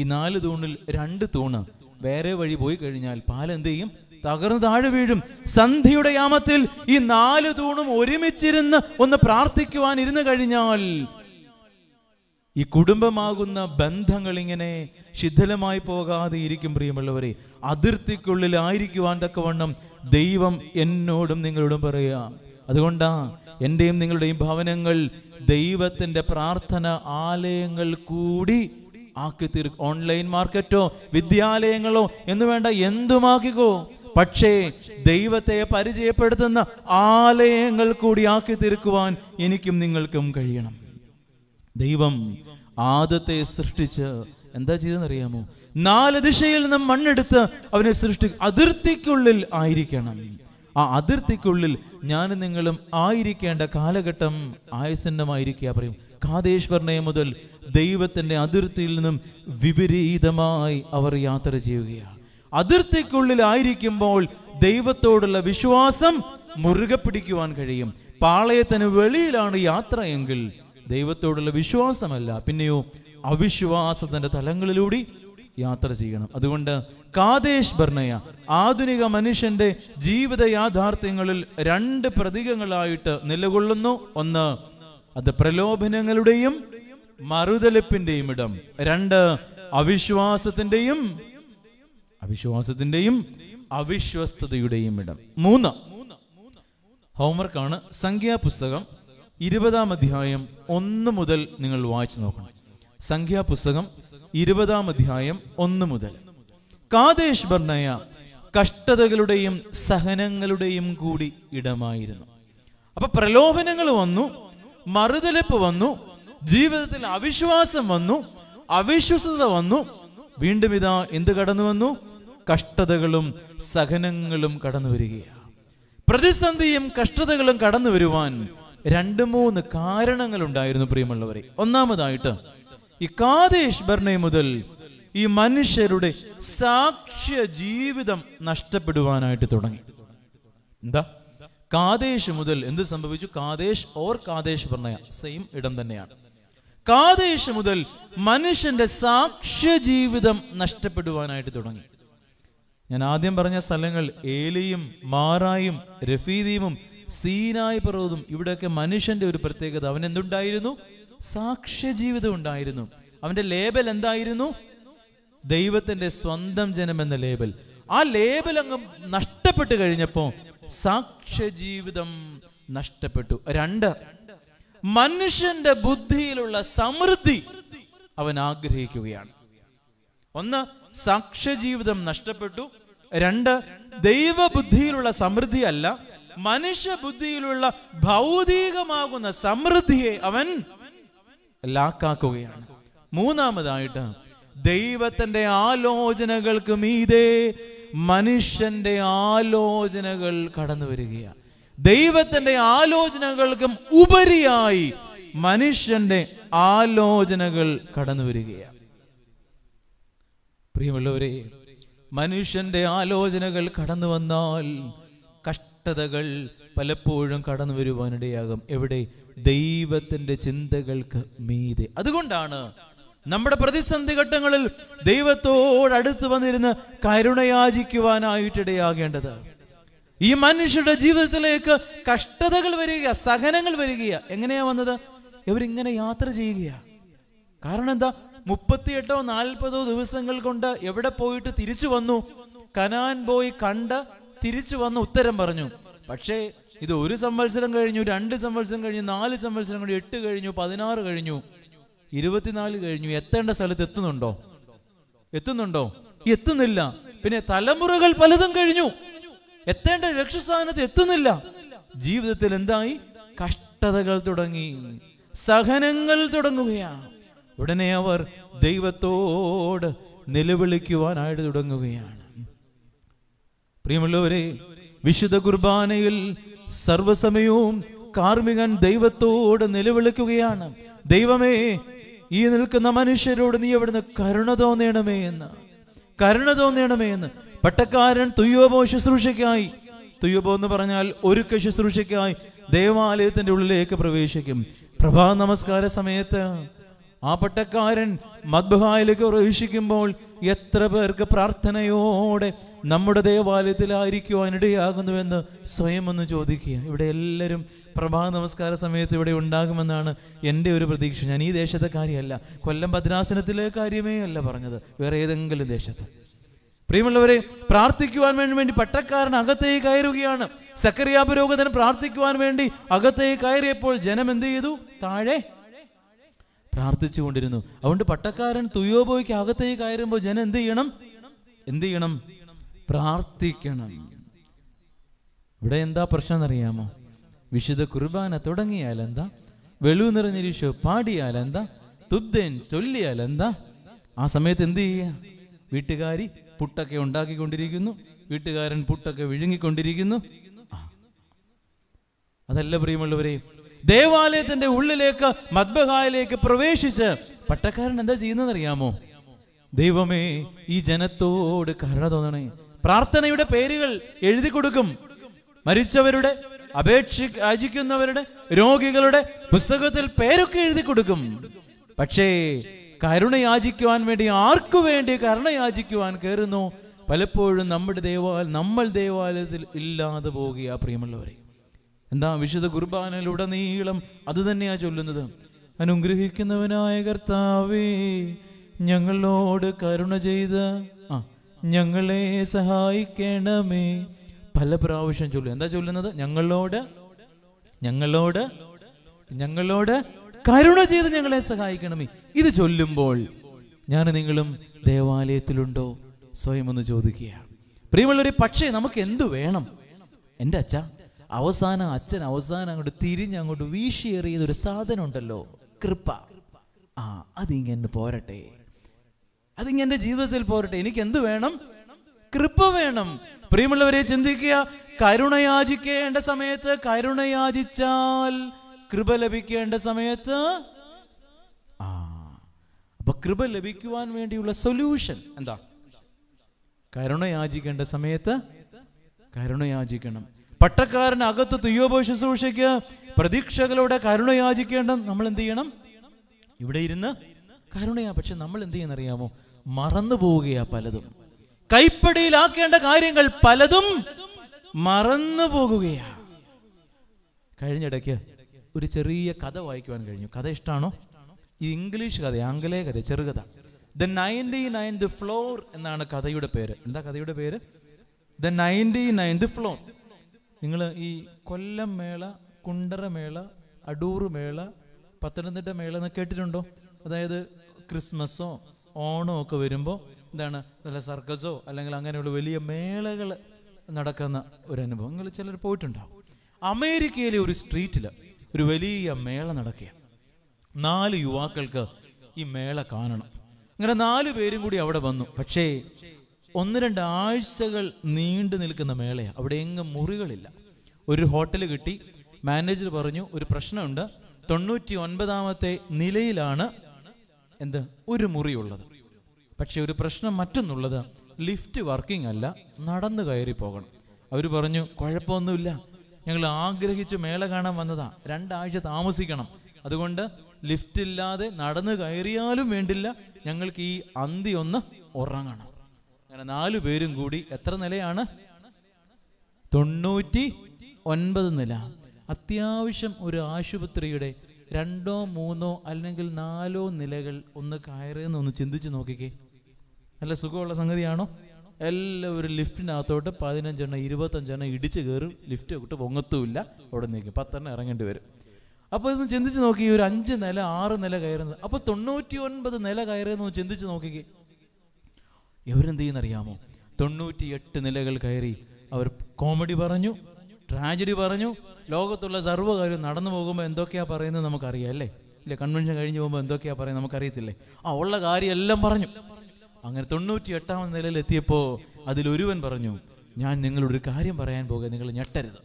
ഈ നാല് തൂണിൽ രണ്ട് തൂണ് വേറെ വഴി പോയി കഴിഞ്ഞാൽ പാലം എന്ത് ചെയ്യും തകർന്ന് താഴെ വീഴും സന്ധ്യയുടെ യാമത്തിൽ ഈ നാല് തൂണും ഒരുമിച്ചിരുന്ന് ഒന്ന് പ്രാർത്ഥിക്കുവാൻ ഇരുന്നു കഴിഞ്ഞാൽ ഈ കുടുംബമാകുന്ന ബന്ധങ്ങൾ ഇങ്ങനെ ശിഥിലമായി പോകാതെ ഇരിക്കും പ്രിയമുള്ളവരെ അതിർത്തിക്കുള്ളിലായിരിക്കുവാൻ തക്കവണ്ണം ദൈവം എന്നോടും നിങ്ങളോടും പറയുക അതുകൊണ്ടാ എൻ്റെയും നിങ്ങളുടെയും ഭവനങ്ങൾ ദൈവത്തിൻ്റെ പ്രാർത്ഥന ആലയങ്ങൾ കൂടി ആക്കി തീർക്ക ഓൺലൈൻ മാർക്കറ്റോ വിദ്യാലയങ്ങളോ എന്ന് വേണ്ട എന്തുമാക്കിക്കോ പക്ഷേ ദൈവത്തെ പരിചയപ്പെടുത്തുന്ന ആലയങ്ങൾ കൂടി ആക്കി തീർക്കുവാൻ എനിക്കും നിങ്ങൾക്കും കഴിയണം ദൈവം ആദത്തെ സൃഷ്ടിച്ച് എന്താ ചെയ്തെന്നറിയാമോ നാല് ദിശയിൽ നിന്നും മണ്ണെടുത്ത് അവനെ സൃഷ്ടി അതിർത്തിക്കുള്ളിൽ ആയിരിക്കണം ആ അതിർത്തിക്കുള്ളിൽ ഞാനും നിങ്ങളും ആയിരിക്കേണ്ട കാലഘട്ടം ആയസന്നമായിരിക്കുക പറയും കാതേശ്വരനെ മുതൽ ദൈവത്തിന്റെ അതിർത്തിയിൽ നിന്നും വിപരീതമായി അവർ യാത്ര ചെയ്യുകയാണ് അതിർത്തിക്കുള്ളിൽ ആയിരിക്കുമ്പോൾ ദൈവത്തോടുള്ള വിശ്വാസം മുറുകെ പിടിക്കുവാൻ കഴിയും പാളയത്തിന് വെളിയിലാണ് യാത്രയെങ്കിൽ ദൈവത്തോടുള്ള വിശ്വാസമല്ല പിന്നെയോ അവിശ്വാസത്തിന്റെ തലങ്ങളിലൂടെ യാത്ര ചെയ്യണം അതുകൊണ്ട് കാതേശ് ബർണയ ആധുനിക മനുഷ്യന്റെ ജീവിത യാഥാർത്ഥ്യങ്ങളിൽ രണ്ട് പ്രതീകങ്ങളായിട്ട് നിലകൊള്ളുന്നു ഒന്ന് അത് പ്രലോഭനങ്ങളുടെയും മറുതലപ്പിന്റെയും ഇടം രണ്ട് അവിശ്വാസത്തിന്റെയും അവിശ്വാസത്തിന്റെയും അവിശ്വസ്തയുടെയും ഇടം മൂന്ന് ഹോംവർക്കാണ് സംഖ്യാപുസ്തകം ഇരുപതാം അധ്യായം ഒന്ന് മുതൽ നിങ്ങൾ വായിച്ചു നോക്കണം സംഖ്യാപുസ്തകം ഇരുപതാം അധ്യായം ഒന്ന് മുതൽ കാതേഷ് ബർണയ കഷ്ടതകളുടെയും സഹനങ്ങളുടെയും കൂടി ഇടമായിരുന്നു അപ്പൊ പ്രലോഭനങ്ങൾ വന്നു മറുതലപ്പ് വന്നു ജീവിതത്തിൽ അവിശ്വാസം വന്നു അവിശ്വസത വന്നു വീണ്ടും ഇതാ എന്ത് കടന്നു വന്നു കഷ്ടതകളും സഹനങ്ങളും കടന്നു വരികയാണ് പ്രതിസന്ധിയും കഷ്ടതകളും കടന്നു വരുവാൻ രണ്ട് മൂന്ന് കാരണങ്ങൾ ഉണ്ടായിരുന്നു പ്രിയമുള്ളവരെ ഒന്നാമതായിട്ട് ഈ കാതേഷ് മുതൽ ഈ മനുഷ്യരുടെ സാക്ഷ്യ ജീവിതം നഷ്ടപ്പെടുവാനായിട്ട് തുടങ്ങി എന്താ കാതേഷ് മുതൽ എന്ത് സംഭവിച്ചു കാതേഷ് ഓർ കാതേഷ് ബർണയ സെയിം ഇടം തന്നെയാണ് കാതേഷ് മുതൽ മനുഷ്യന്റെ സാക്ഷ്യ ജീവിതം നഷ്ടപ്പെടുവാനായിട്ട് തുടങ്ങി ഞാൻ ആദ്യം പറഞ്ഞ സ്ഥലങ്ങൾ ഏലിയും മാറായും രഫീദീമും സീനായ് പർവ്വതം ഇവിടെയൊക്കെ മനുഷ്യന്റെ ഒരു പ്രത്യേകത അവൻ എന്തുണ്ടായിരുന്നു സാക്ഷ്യ ജീവിതം ഉണ്ടായിരുന്നു അവന്റെ ലേബൽ എന്തായിരുന്നു ദൈവത്തിന്റെ സ്വന്തം ജനം എന്ന ലേബൽ ആ ലേബൽ അങ്ങ് നഷ്ടപ്പെട്ട് കഴിഞ്ഞപ്പോൾ ജീവിതം നഷ്ടപ്പെട്ടു രണ്ട് മനുഷ്യന്റെ ബുദ്ധിയിലുള്ള സമൃദ്ധി അവൻ ആഗ്രഹിക്കുകയാണ് ഒന്ന് സാക്ഷ്യ ജീവിതം നഷ്ടപ്പെട്ടു രണ്ട് ദൈവബുദ്ധിയിലുള്ള സമൃദ്ധിയല്ല മനുഷ്യ ബുദ്ധിയിലുള്ള ഭൗതികമാകുന്ന സമൃദ്ധിയെ അവൻ ലാക്കാക്കുകയാണ് മൂന്നാമതായിട്ട് ദൈവത്തിന്റെ ആലോചനകൾക്ക് മീതെ മനുഷ്യന്റെ ആലോചനകൾ കടന്നു വരികയാണ് ദൈവത്തിന്റെ ആലോചനകൾക്കും ഉപരിയായി മനുഷ്യന്റെ ആലോചനകൾ കടന്നു വരികയാണ് പ്രിയമുള്ളവരെ മനുഷ്യന്റെ ആലോചനകൾ കടന്നു വന്നാൽ കഷ്ട സ്പഷ്ടതകൾ പലപ്പോഴും കടന്നു വരുവാനിടയാകും എവിടെ ദൈവത്തിന്റെ ചിന്തകൾക്ക് മീതെ അതുകൊണ്ടാണ് നമ്മുടെ പ്രതിസന്ധി ഘട്ടങ്ങളിൽ ദൈവത്തോടടുത്ത് വന്നിരുന്ന് കരുണയാചിക്കുവാനായിട്ടിടയാകേണ്ടത് ഈ മനുഷ്യരുടെ ജീവിതത്തിലേക്ക് കഷ്ടതകൾ വരിക സഹനങ്ങൾ വരിക എങ്ങനെയാ വന്നത് ഇവരിങ്ങനെ യാത്ര ചെയ്യുകയാ കാരണം എന്താ മുപ്പത്തിയെട്ടോ നാൽപ്പതോ ദിവസങ്ങൾ കൊണ്ട് എവിടെ പോയിട്ട് തിരിച്ചു വന്നു കനാൻ പോയി കണ്ട് തിരിച്ചു വന്ന് ഉത്തരം പറഞ്ഞു പക്ഷേ ഇത് ഒരു സംവത്സരം കഴിഞ്ഞു രണ്ട് സംവത്സരം കഴിഞ്ഞു നാല് സംവത്സരം കഴിഞ്ഞു എട്ട് കഴിഞ്ഞു പതിനാറ് കഴിഞ്ഞു ഇരുപത്തിനാല് കഴിഞ്ഞു എത്തേണ്ട സ്ഥലത്ത് എത്തുന്നുണ്ടോ എത്തുന്നുണ്ടോ എത്തുന്നില്ല പിന്നെ തലമുറകൾ പലതും കഴിഞ്ഞു എത്തേണ്ട ലക്ഷ്യസ്ഥാനത്ത് എത്തുന്നില്ല ജീവിതത്തിൽ എന്തായി കഷ്ടതകൾ തുടങ്ങി സഹനങ്ങൾ തുടങ്ങുകയാണ് ഉടനെ അവർ ദൈവത്തോട് നിലവിളിക്കുവാനായിട്ട് തുടങ്ങുകയാണ് പ്രിയമുള്ളവരെ വിശുദ്ധ കുർബാനയിൽ സർവസമയവും കാർമികൻ ദൈവത്തോട് നിലവിളിക്കുകയാണ് ദൈവമേ ഈ നിൽക്കുന്ന മനുഷ്യരോട് നീ എവിടുന്ന് കരുണ തോന്നേണമേ എന്ന് കരുണ തോന്നേണമേ എന്ന് പട്ടക്കാരൻ തുയ്യോബോ ശുശ്രൂഷയ്ക്കായി തുയ്യോബോ എന്ന് പറഞ്ഞാൽ ഒരുക്ക ശുശ്രൂഷയ്ക്കായി ദേവാലയത്തിന്റെ ഉള്ളിലേക്ക് പ്രവേശിക്കും പ്രഭാ നമസ്കാര സമയത്ത് ആ പട്ടക്കാരൻ മദ്ബഹായിലേക്ക് പ്രവേശിക്കുമ്പോൾ എത്ര പേർക്ക് പ്രാർത്ഥനയോടെ നമ്മുടെ എന്ന് സ്വയം ഒന്ന് ചോദിക്കുക ഇവിടെ എല്ലാവരും പ്രഭാത നമസ്കാര സമയത്ത് ഇവിടെ ഉണ്ടാകുമെന്നാണ് എൻ്റെ ഒരു പ്രതീക്ഷ ഞാൻ ഈ ദേശത്തെ കാര്യമല്ല കൊല്ലം ഭദ്രാസനത്തിലെ കാര്യമേ അല്ല പറഞ്ഞത് വേറെ ഏതെങ്കിലും ദേശത്ത് പ്രിയമുള്ളവരെ പ്രാർത്ഥിക്കുവാൻ വേണ്ടി വേണ്ടി പട്ടക്കാരൻ അകത്തേ കയറുകയാണ് സക്കറിയാപുരോഗതൻ പ്രാർത്ഥിക്കുവാൻ വേണ്ടി അകത്തേ കയറിയപ്പോൾ ജനം എന്ത് ചെയ്തു താഴെ പ്രാർത്ഥിച്ചുകൊണ്ടിരുന്നു അതുകൊണ്ട് പട്ടക്കാരൻ തുയോബോയ്ക്ക് അകത്തേക്ക് കയറുമ്പോൾ ജനം എന്ത് ചെയ്യണം എന്ത് ചെയ്യണം പ്രാർത്ഥിക്കണം ഇവിടെ എന്താ പ്രശ്നം അറിയാമോ വിശുദ്ധ കുർബാന തുടങ്ങിയാൽ എന്താ വെളു നിറഞ്ഞിരിശു പാടിയാൽ എന്താ തുദ്ധൻ ചൊല്ലിയാൽ എന്താ ആ സമയത്ത് എന്ത് ചെയ്യുക വീട്ടുകാരി പുട്ടൊക്കെ ഉണ്ടാക്കിക്കൊണ്ടിരിക്കുന്നു വീട്ടുകാരൻ പുട്ടൊക്കെ വിഴുങ്ങിക്കൊണ്ടിരിക്കുന്നു അതല്ല പ്രിയമുള്ളവരെ ദേവാലയത്തിന്റെ ഉള്ളിലേക്ക് മദ്ബഹായിലേക്ക് പ്രവേശിച്ച് പട്ടക്കാരൻ എന്താ ചെയ്യുന്നതെന്ന് അറിയാമോ ദൈവമേ ഈ ജനത്തോട് കരുണ തോന്നണേ പ്രാർത്ഥനയുടെ പേരുകൾ എഴുതി കൊടുക്കും മരിച്ചവരുടെ അപേക്ഷ യാചിക്കുന്നവരുടെ രോഗികളുടെ പുസ്തകത്തിൽ പേരൊക്കെ എഴുതി കൊടുക്കും പക്ഷേ കരുണ യാചിക്കുവാൻ വേണ്ടി ആർക്കു വേണ്ടി കരുണ യാചിക്കുവാൻ കയറുന്നു പലപ്പോഴും നമ്മുടെ ദേവാലയം നമ്മൾ ദേവാലയത്തിൽ ഇല്ലാതെ പോകുക പ്രിയമുള്ളവരെ എന്താ വിശുദ്ധ നീളം അത് തന്നെയാ ചൊല്ലുന്നത് അനുഗ്രഹിക്കുന്നവനായ കർത്താവേ ഞങ്ങളോട് കരുണ ചെയ്ത ആ ഞങ്ങളെ സഹായിക്കണമേ പല പ്രാവശ്യം ചൊല്ലും എന്താ ചൊല്ലുന്നത് ഞങ്ങളോട് ഞങ്ങളോട് ഞങ്ങളോട് കരുണ ചെയ്ത് ഞങ്ങളെ സഹായിക്കണമേ ഇത് ചൊല്ലുമ്പോൾ ഞാൻ നിങ്ങളും ദേവാലയത്തിലുണ്ടോ സ്വയം ഒന്ന് ചോദിക്കുക പ്രിയമുള്ളൊരു പക്ഷേ നമുക്ക് എന്തു വേണം എൻ്റെ അച്ഛ അവസാനം അച്ഛൻ അവസാനം അങ്ങോട്ട് തിരിഞ്ഞ് അങ്ങോട്ട് വീശിയേറിയത് ഒരു സാധനം ഉണ്ടല്ലോ കൃപ ആ അതിങ്ങനെ പോരട്ടെ അതിങ്ങനെ ജീവിതത്തിൽ പോരട്ടെ എനിക്ക് എന്ത് വേണം കൃപ വേണം പ്രിയമുള്ളവരെ ചിന്തിക്കുക കരുണയാചിക്കേണ്ട സമയത്ത് കരുണയാചിച്ചാൽ കൃപ ലഭിക്കേണ്ട സമയത്ത് ആ അപ്പൊ കൃപ ലഭിക്കുവാൻ വേണ്ടിയുള്ള സൊല്യൂഷൻ എന്താ കരുണയാചിക്കേണ്ട സമയത്ത് കരുണയാചിക്കണം പട്ടക്കാരനകത്ത് തുയ്യോപ ശുശ്രൂഷയ്ക്ക് പ്രതീക്ഷകളോടെ കരുണ യാചിക്കേണ്ട നമ്മൾ എന്ത് ചെയ്യണം ഇവിടെ ഇരുന്ന് കരുണയാ പക്ഷെ നമ്മൾ എന്ത് ചെയ്യുന്ന അറിയാമോ മറന്നു പോവുകയാ പലതും കൈപ്പടിയിലാക്കേണ്ട കാര്യങ്ങൾ പലതും മറന്നു പോകുകയാ കഴിഞ്ഞിടയ്ക്ക് ഒരു ചെറിയ കഥ വായിക്കുവാൻ കഴിഞ്ഞു കഥ ഇഷ്ടമാണോ ഈ ഇംഗ്ലീഷ് കഥ ആംഗലേയ കഥ ചെറുകഥ ദ നയൻറ്റി നയൻത് ഫ്ലോർ എന്നാണ് കഥയുടെ പേര് എന്താ കഥയുടെ പേര് ദ നയൻറ്റി നയൻത് ഫ്ലോർ നിങ്ങൾ ഈ കൊല്ലം മേള കുണ്ടറ മേള അടൂർ മേള പത്തനംതിട്ട മേള എന്ന് കേട്ടിട്ടുണ്ടോ അതായത് ക്രിസ്മസോ ഓണോ ഒക്കെ വരുമ്പോൾ എന്താണ് നല്ല സർക്കസോ അല്ലെങ്കിൽ അങ്ങനെയുള്ള വലിയ മേളകൾ നടക്കുന്ന ഒരു അനുഭവം നിങ്ങൾ ചിലർ പോയിട്ടുണ്ടാവും അമേരിക്കയിലെ ഒരു സ്ട്രീറ്റിൽ ഒരു വലിയ മേള നടക്കുക നാല് യുവാക്കൾക്ക് ഈ മേള കാണണം അങ്ങനെ നാല് പേരും കൂടി അവിടെ വന്നു പക്ഷേ ഒന്ന് രണ്ട് ആഴ്ചകൾ നീണ്ടു നിൽക്കുന്ന മേളയാണ് അവിടെ എങ്ങും മുറികളില്ല ഒരു ഹോട്ടൽ കിട്ടി മാനേജർ പറഞ്ഞു ഒരു പ്രശ്നമുണ്ട് തൊണ്ണൂറ്റി ഒൻപതാമത്തെ നിലയിലാണ് എന്ത് ഒരു മുറിയുള്ളത് പക്ഷെ ഒരു പ്രശ്നം മറ്റൊന്നുള്ളത് ലിഫ്റ്റ് വർക്കിംഗ് അല്ല നടന്നു കയറി പോകണം അവർ പറഞ്ഞു കുഴപ്പമൊന്നുമില്ല ഞങ്ങൾ ആഗ്രഹിച്ച് മേള കാണാൻ വന്നതാ രണ്ടാഴ്ച താമസിക്കണം അതുകൊണ്ട് ലിഫ്റ്റ് ഇല്ലാതെ നടന്നു കയറിയാലും വേണ്ടില്ല ഞങ്ങൾക്ക് ഈ അന്തി ഒന്ന് ഉറങ്ങണം അങ്ങനെ നാലു പേരും കൂടി എത്ര നിലയാണ് തൊണ്ണൂറ്റി ഒൻപത് നില അത്യാവശ്യം ഒരു ആശുപത്രിയുടെ രണ്ടോ മൂന്നോ അല്ലെങ്കിൽ നാലോ നിലകൾ ഒന്ന് ഒന്ന് ചിന്തിച്ച് നോക്കിക്കേ നല്ല സുഖമുള്ള സംഗതിയാണോ എല്ലാവരും ലിഫ്റ്റിനകത്തോട്ട് പതിനഞ്ചെണ്ണം ഇരുപത്തഞ്ചെണ്ണം ഇടിച്ച് കയറും ലിഫ്റ്റ് വിട്ട് പൊങ്ങത്തുമില്ല അവിടെ നിൽക്കും പത്തെണ്ണം ഇറങ്ങേണ്ടി വരും അപ്പോൾ ഇതൊന്ന് ചിന്തിച്ച് നോക്കി ഒരു അഞ്ച് നില ആറ് നില കയറുന്നത് അപ്പോൾ തൊണ്ണൂറ്റി ഒൻപത് നില കയറുന്നു ചിന്തിച്ച് നോക്കിക്കേ ഇവരെന്ത് ചെയ്യുന്നറിയാമോ തൊണ്ണൂറ്റിയെട്ട് നിലകൾ കയറി അവർ കോമഡി പറഞ്ഞു ട്രാജഡി പറഞ്ഞു ലോകത്തുള്ള സർവ്വകാര്യം നടന്നു പോകുമ്പോൾ എന്തൊക്കെയാ പറയുന്നത് നമുക്കറിയാം അല്ലേ ഇല്ല കൺവെൻഷൻ കഴിഞ്ഞ് പോകുമ്പോൾ എന്തൊക്കെയാ പറയുന്നത് നമുക്കറിയത്തില്ലേ ആ ഉള്ള കാര്യം എല്ലാം പറഞ്ഞു അങ്ങനെ തൊണ്ണൂറ്റി എട്ടാമത് നിലയിൽ എത്തിയപ്പോൾ അതിലൊരുവൻ പറഞ്ഞു ഞാൻ നിങ്ങളൊരു ഒരു കാര്യം പറയാൻ പോകുക നിങ്ങൾ ഞെട്ടരുത്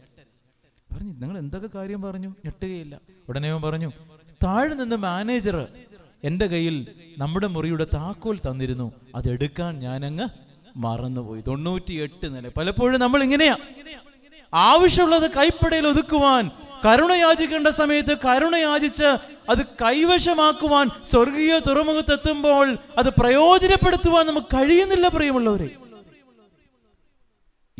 പറഞ്ഞു നിങ്ങൾ എന്തൊക്കെ കാര്യം പറഞ്ഞു ഞെട്ടുകയില്ല ഉടനെ പറഞ്ഞു താഴെ നിന്ന് മാനേജർ എൻ്റെ കയ്യിൽ നമ്മുടെ മുറിയുടെ താക്കോൽ തന്നിരുന്നു അതെടുക്കാൻ ഞാനങ്ങ് മറന്നുപോയി തൊണ്ണൂറ്റി എട്ട് നില പലപ്പോഴും നമ്മൾ ഇങ്ങനെയാ ആവശ്യമുള്ളത് കൈപ്പടയിൽ ഒതുക്കുവാൻ കരുണയാചിക്കേണ്ട സമയത്ത് കരുണയാചിച്ച് അത് കൈവശമാക്കുവാൻ സ്വർഗീയ തുറമുഖത്തെത്തുമ്പോൾ അത് പ്രയോജനപ്പെടുത്തുവാൻ നമുക്ക് കഴിയുന്നില്ല പ്രിയമുള്ളവരെ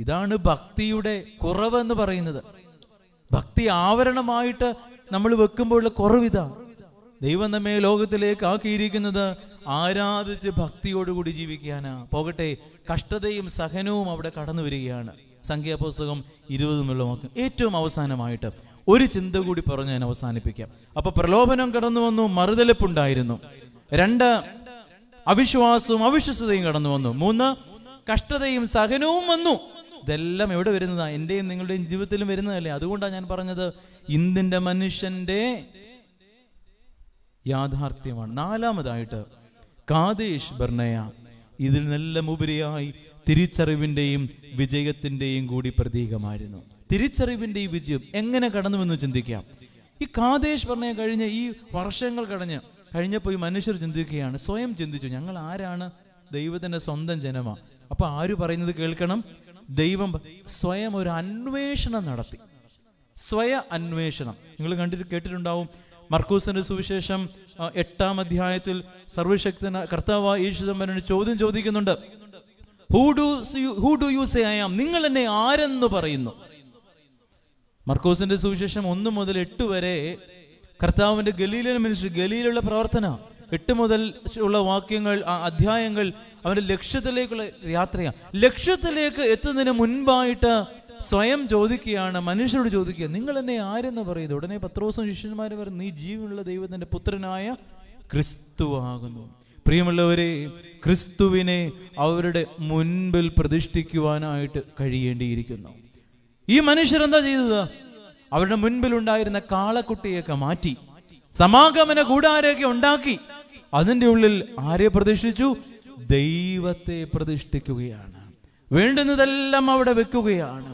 ഇതാണ് ഭക്തിയുടെ കുറവ് എന്ന് പറയുന്നത് ഭക്തി ആവരണമായിട്ട് നമ്മൾ വെക്കുമ്പോഴുള്ള കുറവ് ഇതാണ് ദൈവം നമ്മെ ലോകത്തിലേക്ക് ആക്കിയിരിക്കുന്നത് ആരാധിച്ച് ഭക്തിയോടുകൂടി ജീവിക്കാനാ പോകട്ടെ കഷ്ടതയും സഹനവും അവിടെ കടന്നു വരികയാണ് സംഖ്യാപുസ്തകം ഇരുപത് നോക്കും ഏറ്റവും അവസാനമായിട്ട് ഒരു ചിന്ത കൂടി പറഞ്ഞ് ഞാൻ അവസാനിപ്പിക്കാം അപ്പൊ പ്രലോഭനം കടന്നു വന്നു മറുതലപ്പുണ്ടായിരുന്നു രണ്ട് അവിശ്വാസവും അവിശ്വസതയും കടന്നു വന്നു മൂന്ന് കഷ്ടതയും സഹനവും വന്നു ഇതെല്ലാം എവിടെ വരുന്നതാണ് എന്റെയും നിങ്ങളുടെയും ജീവിതത്തിലും വരുന്നതല്ലേ അതുകൊണ്ടാണ് ഞാൻ പറഞ്ഞത് ഇന്ദിന്റെ മനുഷ്യന്റെ യാഥാർത്ഥ്യമാണ് നാലാമതായിട്ട് കാതേഷ് ബർണയ ഇതിൽ നിന്നെല്ലാം ഉപരിയായി തിരിച്ചറിവിന്റെയും വിജയത്തിന്റെയും കൂടി പ്രതീകമായിരുന്നു തിരിച്ചറിവിന്റെ ഈ വിജയം എങ്ങനെ കടന്നുവെന്ന് ചിന്തിക്കാം ഈ കാതേഷ് പറഞ്ഞ കഴിഞ്ഞ ഈ വർഷങ്ങൾ കടഞ്ഞ് കഴിഞ്ഞപ്പോൾ ഈ മനുഷ്യർ ചിന്തിക്കുകയാണ് സ്വയം ചിന്തിച്ചു ഞങ്ങൾ ആരാണ് ദൈവത്തിന്റെ സ്വന്തം ജനമാ അപ്പൊ ആര് പറയുന്നത് കേൾക്കണം ദൈവം സ്വയം ഒരു അന്വേഷണം നടത്തി സ്വയ അന്വേഷണം നിങ്ങൾ കണ്ടിട്ട് കേട്ടിട്ടുണ്ടാവും മർക്കൂസിന്റെ സുവിശേഷം എട്ടാം അധ്യായത്തിൽ സർവശക്ത കർത്താവ് യേശുദമ്പനോട് ചോദ്യം ചോദിക്കുന്നുണ്ട് who do you say I am നിങ്ങൾ എന്നെ ആരെന്ന് പറയുന്നു മർക്കൂസിന്റെ സുവിശേഷം ഒന്ന് മുതൽ എട്ട് വരെ കർത്താവിന്റെ ഗലീലിൽ മനുഷ്യ ഗലീലുള്ള പ്രവർത്തന എട്ട് മുതൽ ഉള്ള വാക്യങ്ങൾ അധ്യായങ്ങൾ അവന്റെ ലക്ഷ്യത്തിലേക്കുള്ള യാത്രയാണ് ലക്ഷ്യത്തിലേക്ക് എത്തുന്നതിന് മുൻപായിട്ട് സ്വയം ചോദിക്കുകയാണ് മനുഷ്യരോട് ചോദിക്കുക നിങ്ങൾ എന്നെ ആരെന്ന് പറയുന്നത് ഉടനെ പത്രോസം ശിഷ്യന്മാർ പറഞ്ഞു നീ ജീവനുള്ള ദൈവത്തിന്റെ പുത്രനായ ആകുന്നു പ്രിയമുള്ളവരെ ക്രിസ്തുവിനെ അവരുടെ മുൻപിൽ പ്രതിഷ്ഠിക്കുവാനായിട്ട് കഴിയേണ്ടിയിരിക്കുന്നു ഈ മനുഷ്യർ എന്താ ചെയ്തത് അവരുടെ മുൻപിൽ ഉണ്ടായിരുന്ന കാളക്കുട്ടിയൊക്കെ മാറ്റി സമാഗമന കൂടാരൊക്കെ ഉണ്ടാക്കി അതിൻ്റെ ഉള്ളിൽ ആരെ പ്രതിഷ്ഠിച്ചു ദൈവത്തെ പ്രതിഷ്ഠിക്കുകയാണ് വേണ്ടുന്നതെല്ലാം അവിടെ വെക്കുകയാണ്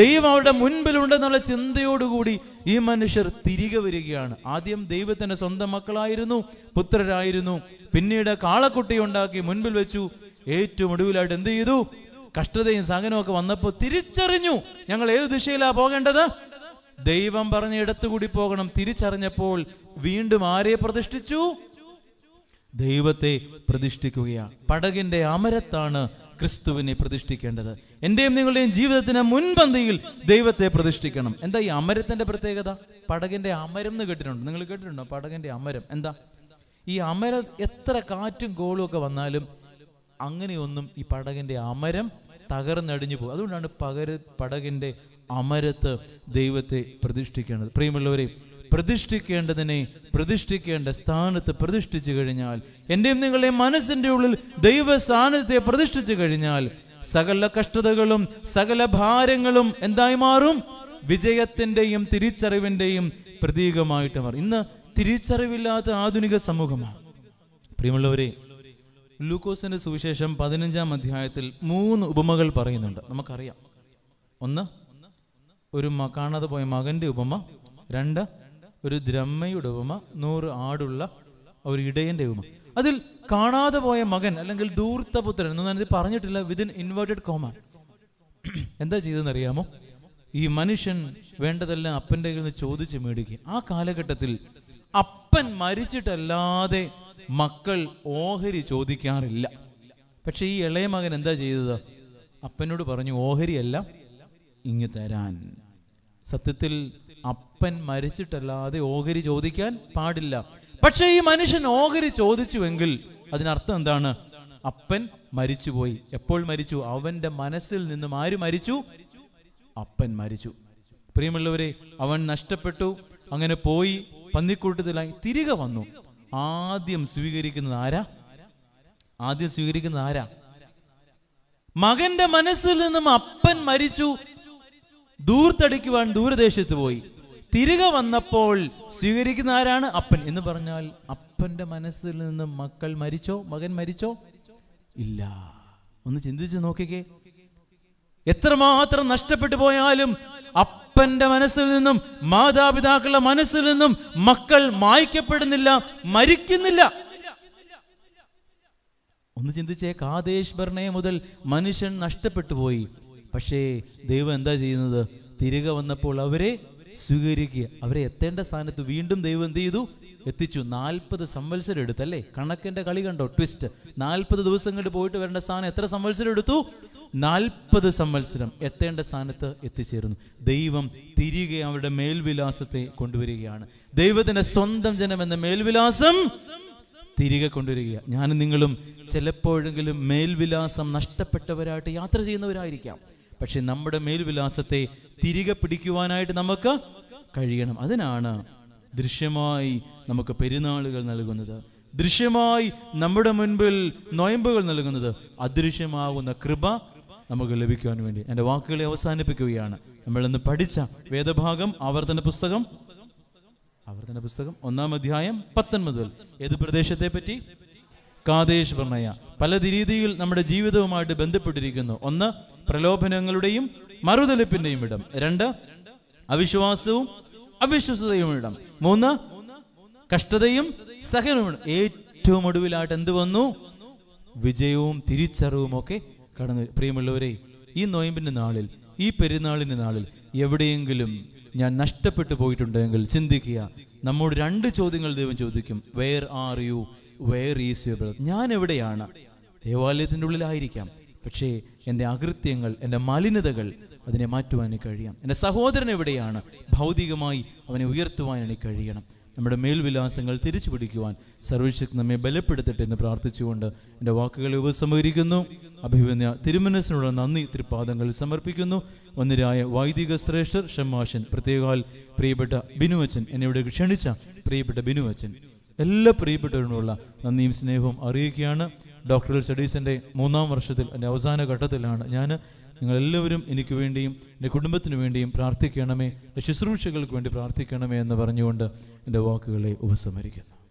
ദൈവം അവരുടെ മുൻപിലുണ്ടെന്നുള്ള ചിന്തയോടുകൂടി ഈ മനുഷ്യർ തിരികെ വരികയാണ് ആദ്യം ദൈവത്തിന്റെ സ്വന്തം മക്കളായിരുന്നു പുത്രരായിരുന്നു പിന്നീട് കാളക്കുട്ടി ഉണ്ടാക്കി മുൻപിൽ വെച്ചു ഏറ്റവും ഒടുവിലായിട്ട് എന്ത് ചെയ്തു കഷ്ടതയും സഹനവും ഒക്കെ വന്നപ്പോൾ തിരിച്ചറിഞ്ഞു ഞങ്ങൾ ഏത് ദിശയിലാ പോകേണ്ടത് ദൈവം പറഞ്ഞ ഇടത്തുകൂടി പോകണം തിരിച്ചറിഞ്ഞപ്പോൾ വീണ്ടും ആരെ പ്രതിഷ്ഠിച്ചു ദൈവത്തെ പ്രതിഷ്ഠിക്കുകയാണ് പടകിന്റെ അമരത്താണ് ക്രിസ്തുവിനെ പ്രതിഷ്ഠിക്കേണ്ടത് എന്റെയും നിങ്ങളുടെയും ജീവിതത്തിന് മുൻപന്തിയിൽ ദൈവത്തെ പ്രതിഷ്ഠിക്കണം എന്താ ഈ അമരത്തിന്റെ പ്രത്യേകത പടകിന്റെ അമരം എന്ന് കേട്ടിട്ടുണ്ട് നിങ്ങൾ കേട്ടിട്ടുണ്ടോ പടകിന്റെ അമരം എന്താ ഈ അമരം എത്ര കാറ്റും കോളും ഒക്കെ വന്നാലും അങ്ങനെയൊന്നും ഈ പടകിന്റെ അമരം തകർന്നടിഞ്ഞു പോകും അതുകൊണ്ടാണ് പകര പടകിന്റെ അമരത്ത് ദൈവത്തെ പ്രതിഷ്ഠിക്കേണ്ടത് പ്രിയമുള്ളവരെ പ്രതിഷ്ഠിക്കേണ്ടതിനെ പ്രതിഷ്ഠിക്കേണ്ട സ്ഥാനത്ത് പ്രതിഷ്ഠിച്ചു കഴിഞ്ഞാൽ എൻ്റെയും നിങ്ങളുടെയും മനസ്സിന്റെ ഉള്ളിൽ ദൈവ സാന്നിധ്യത്തെ പ്രതിഷ്ഠിച്ചു കഴിഞ്ഞാൽ സകല കഷ്ടതകളും സകല ഭാരങ്ങളും എന്തായി മാറും വിജയത്തിൻ്റെയും തിരിച്ചറിവിൻ്റെയും പ്രതീകമായിട്ട് മാറും ഇന്ന് തിരിച്ചറിവില്ലാത്ത ആധുനിക സമൂഹമാണ് പ്രിയമുള്ളവരെ ലൂക്കോസിന്റെ സുവിശേഷം പതിനഞ്ചാം അധ്യായത്തിൽ മൂന്ന് ഉപമകൾ പറയുന്നുണ്ട് നമുക്കറിയാം ഒന്ന് ഒരു കാണാതെ പോയ മകന്റെ ഉപമ രണ്ട് ഒരു ദ്രഹ്മയുടെ ഉപമ നൂറ് ആടുള്ള ഒരു ഇടയന്റെ ഉപമ അതിൽ കാണാതെ പോയ മകൻ അല്ലെങ്കിൽ ദൂർത്തപുത്രൻ എന്ന് ഞാനിത് പറഞ്ഞിട്ടില്ല വിതിൻ ഇൻവേർട്ടഡ് കോമ എന്താ ചെയ്തതെന്ന് അറിയാമോ ഈ മനുഷ്യൻ വേണ്ടതെല്ലാം അപ്പന്റെ കയ്യിൽ നിന്ന് ചോദിച്ച് മേടിക്കുക ആ കാലഘട്ടത്തിൽ അപ്പൻ മരിച്ചിട്ടല്ലാതെ മക്കൾ ഓഹരി ചോദിക്കാറില്ല പക്ഷെ ഈ ഇളയ മകൻ എന്താ ചെയ്തത് അപ്പനോട് പറഞ്ഞു ഓഹരിയല്ല ഇങ്ങ് തരാൻ സത്യത്തിൽ അപ്പൻ മരിച്ചിട്ടല്ലാതെ ഓഹരി ചോദിക്കാൻ പാടില്ല പക്ഷെ ഈ മനുഷ്യൻ ഓഹരി ചോദിച്ചുവെങ്കിൽ അതിനർത്ഥം എന്താണ് അപ്പൻ മരിച്ചുപോയി എപ്പോൾ മരിച്ചു അവന്റെ മനസ്സിൽ നിന്നും ആര് മരിച്ചു അപ്പൻ മരിച്ചു പ്രിയമുള്ളവരെ അവൻ നഷ്ടപ്പെട്ടു അങ്ങനെ പോയി പന്നിക്കൂട്ടത്തിലായി തിരികെ വന്നു ആദ്യം സ്വീകരിക്കുന്നത് ആരാ ആദ്യം സ്വീകരിക്കുന്നത് ആരാ മകന്റെ മനസ്സിൽ നിന്നും അപ്പൻ മരിച്ചു ദൂർത്തടിക്കുവാൻ ദൂരദേശത്ത് പോയി തിരികെ വന്നപ്പോൾ സ്വീകരിക്കുന്ന ആരാണ് അപ്പൻ എന്ന് പറഞ്ഞാൽ അപ്പന്റെ മനസ്സിൽ നിന്ന് മക്കൾ മരിച്ചോ മകൻ മരിച്ചോ ഇല്ല ഒന്ന് ചിന്തിച്ച് നോക്കിക്കേ എത്രമാത്രം നഷ്ടപ്പെട്ടു പോയാലും അപ്പന്റെ മനസ്സിൽ നിന്നും മാതാപിതാക്കളുടെ മനസ്സിൽ നിന്നും മക്കൾ മായ്ക്കപ്പെടുന്നില്ല മരിക്കുന്നില്ല ഒന്ന് ചിന്തിച്ചേ കാദേശ് മുതൽ മനുഷ്യൻ നഷ്ടപ്പെട്ടു പോയി പക്ഷേ ദൈവം എന്താ ചെയ്യുന്നത് തിരികെ വന്നപ്പോൾ അവരെ സ്വീകരിക്കുക അവരെ എത്തേണ്ട സ്ഥാനത്ത് വീണ്ടും ദൈവം എന്ത് ചെയ്തു എത്തിച്ചു നാൽപ്പത് സംവത്സരം അല്ലേ കണക്കിന്റെ കളി കണ്ടോ ട്വിസ്റ്റ് നാൽപ്പത് ദിവസം കൊണ്ട് പോയിട്ട് വരേണ്ട സ്ഥാനം എത്ര സംവത്സരം എടുത്തു നാൽപ്പത് സംവത്സരം എത്തേണ്ട സ്ഥാനത്ത് എത്തിച്ചേരുന്നു ദൈവം തിരികെ അവരുടെ മേൽവിലാസത്തെ കൊണ്ടുവരികയാണ് ദൈവത്തിന്റെ സ്വന്തം ജനം എന്ന മേൽവിലാസം തിരികെ കൊണ്ടുവരിക ഞാനും നിങ്ങളും ചിലപ്പോഴെങ്കിലും മേൽവിലാസം നഷ്ടപ്പെട്ടവരായിട്ട് യാത്ര ചെയ്യുന്നവരായിരിക്കാം പക്ഷെ നമ്മുടെ മേൽവിലാസത്തെ തിരികെ പിടിക്കുവാനായിട്ട് നമുക്ക് കഴിയണം അതിനാണ് ദൃശ്യമായി നമുക്ക് പെരുന്നാളുകൾ നൽകുന്നത് ദൃശ്യമായി നമ്മുടെ മുൻപിൽ നോയമ്പുകൾ നൽകുന്നത് അദൃശ്യമാകുന്ന കൃപ നമുക്ക് ലഭിക്കുവാൻ വേണ്ടി എൻ്റെ വാക്കുകളെ അവസാനിപ്പിക്കുകയാണ് നമ്മൾ ഇന്ന് പഠിച്ച വേദഭാഗം ആവർത്തന പുസ്തകം ആവർത്തന പുസ്തകം ഒന്നാം അധ്യായം പത്തൊൻപത് മുതൽ ഏത് പ്രദേശത്തെ പറ്റി കാതേശ് പ്രണയ പല രീതിയിൽ നമ്മുടെ ജീവിതവുമായിട്ട് ബന്ധപ്പെട്ടിരിക്കുന്നു ഒന്ന് പ്രലോഭനങ്ങളുടെയും മറുതലിപ്പിന്റെയും ഇടം രണ്ട് അവിശ്വാസവും അവിശ്വസതയും ഇടം മൂന്ന് കഷ്ടതയും സഹനവും ഏറ്റവും ഒടുവിലായിട്ട് എന്ത് വന്നു വിജയവും തിരിച്ചറിവും ഒക്കെ കടന്നു പ്രിയമുള്ളവരെ ഈ നോയമ്പിന്റെ നാളിൽ ഈ പെരുന്നാളിന്റെ നാളിൽ എവിടെയെങ്കിലും ഞാൻ നഷ്ടപ്പെട്ടു പോയിട്ടുണ്ടെങ്കിൽ ചിന്തിക്കുക നമ്മോട് രണ്ട് ചോദ്യങ്ങൾ ദൈവം ചോദിക്കും where are you where is your brother ഞാൻ എവിടെയാണ് ദേവാലയത്തിൻ്റെ ഉള്ളിലായിരിക്കാം പക്ഷേ എൻ്റെ അകൃത്യങ്ങൾ എൻ്റെ മലിനതകൾ അതിനെ മാറ്റുവാൻ എനിക്ക് കഴിയാം എൻ്റെ സഹോദരൻ എവിടെയാണ് ഭൗതികമായി അവനെ ഉയർത്തുവാൻ എനിക്ക് കഴിയണം നമ്മുടെ മേൽവിലാസങ്ങൾ തിരിച്ചു പിടിക്കുവാൻ സർവശക്തി നമ്മെ ബലപ്പെടുത്തട്ടെ എന്ന് പ്രാർത്ഥിച്ചുകൊണ്ട് എൻ്റെ വാക്കുകളെ ഉപസംഹരിക്കുന്നു അഭിമന്യ തിരുമനസിനുള്ള നന്ദി തിരുപാദങ്ങൾ സമർപ്പിക്കുന്നു ഒന്നിരായ വൈദിക ശ്രേഷ്ഠർ ഷമാശൻ പ്രത്യേകാൽ പ്രിയപ്പെട്ട ബിനുവച്ചൻ എന്നെ ഇവിടെ ക്ഷണിച്ച പ്രിയപ്പെട്ട ബിനുവച്ചൻ എല്ലാ പ്രിയപ്പെട്ടവരോടുള്ള നന്ദിയും സ്നേഹവും അറിയിക്കുകയാണ് ഡോക്ടറൽ സ്റ്റഡീസിൻ്റെ മൂന്നാം വർഷത്തിൽ എൻ്റെ അവസാന ഘട്ടത്തിലാണ് ഞാൻ നിങ്ങളെല്ലാവരും എനിക്ക് വേണ്ടിയും എൻ്റെ കുടുംബത്തിന് വേണ്ടിയും പ്രാർത്ഥിക്കണമേ ശുശ്രൂഷകൾക്ക് വേണ്ടി പ്രാർത്ഥിക്കണമേ എന്ന് പറഞ്ഞുകൊണ്ട് എൻ്റെ വാക്കുകളെ ഉപസംഹരിക്കുന്നു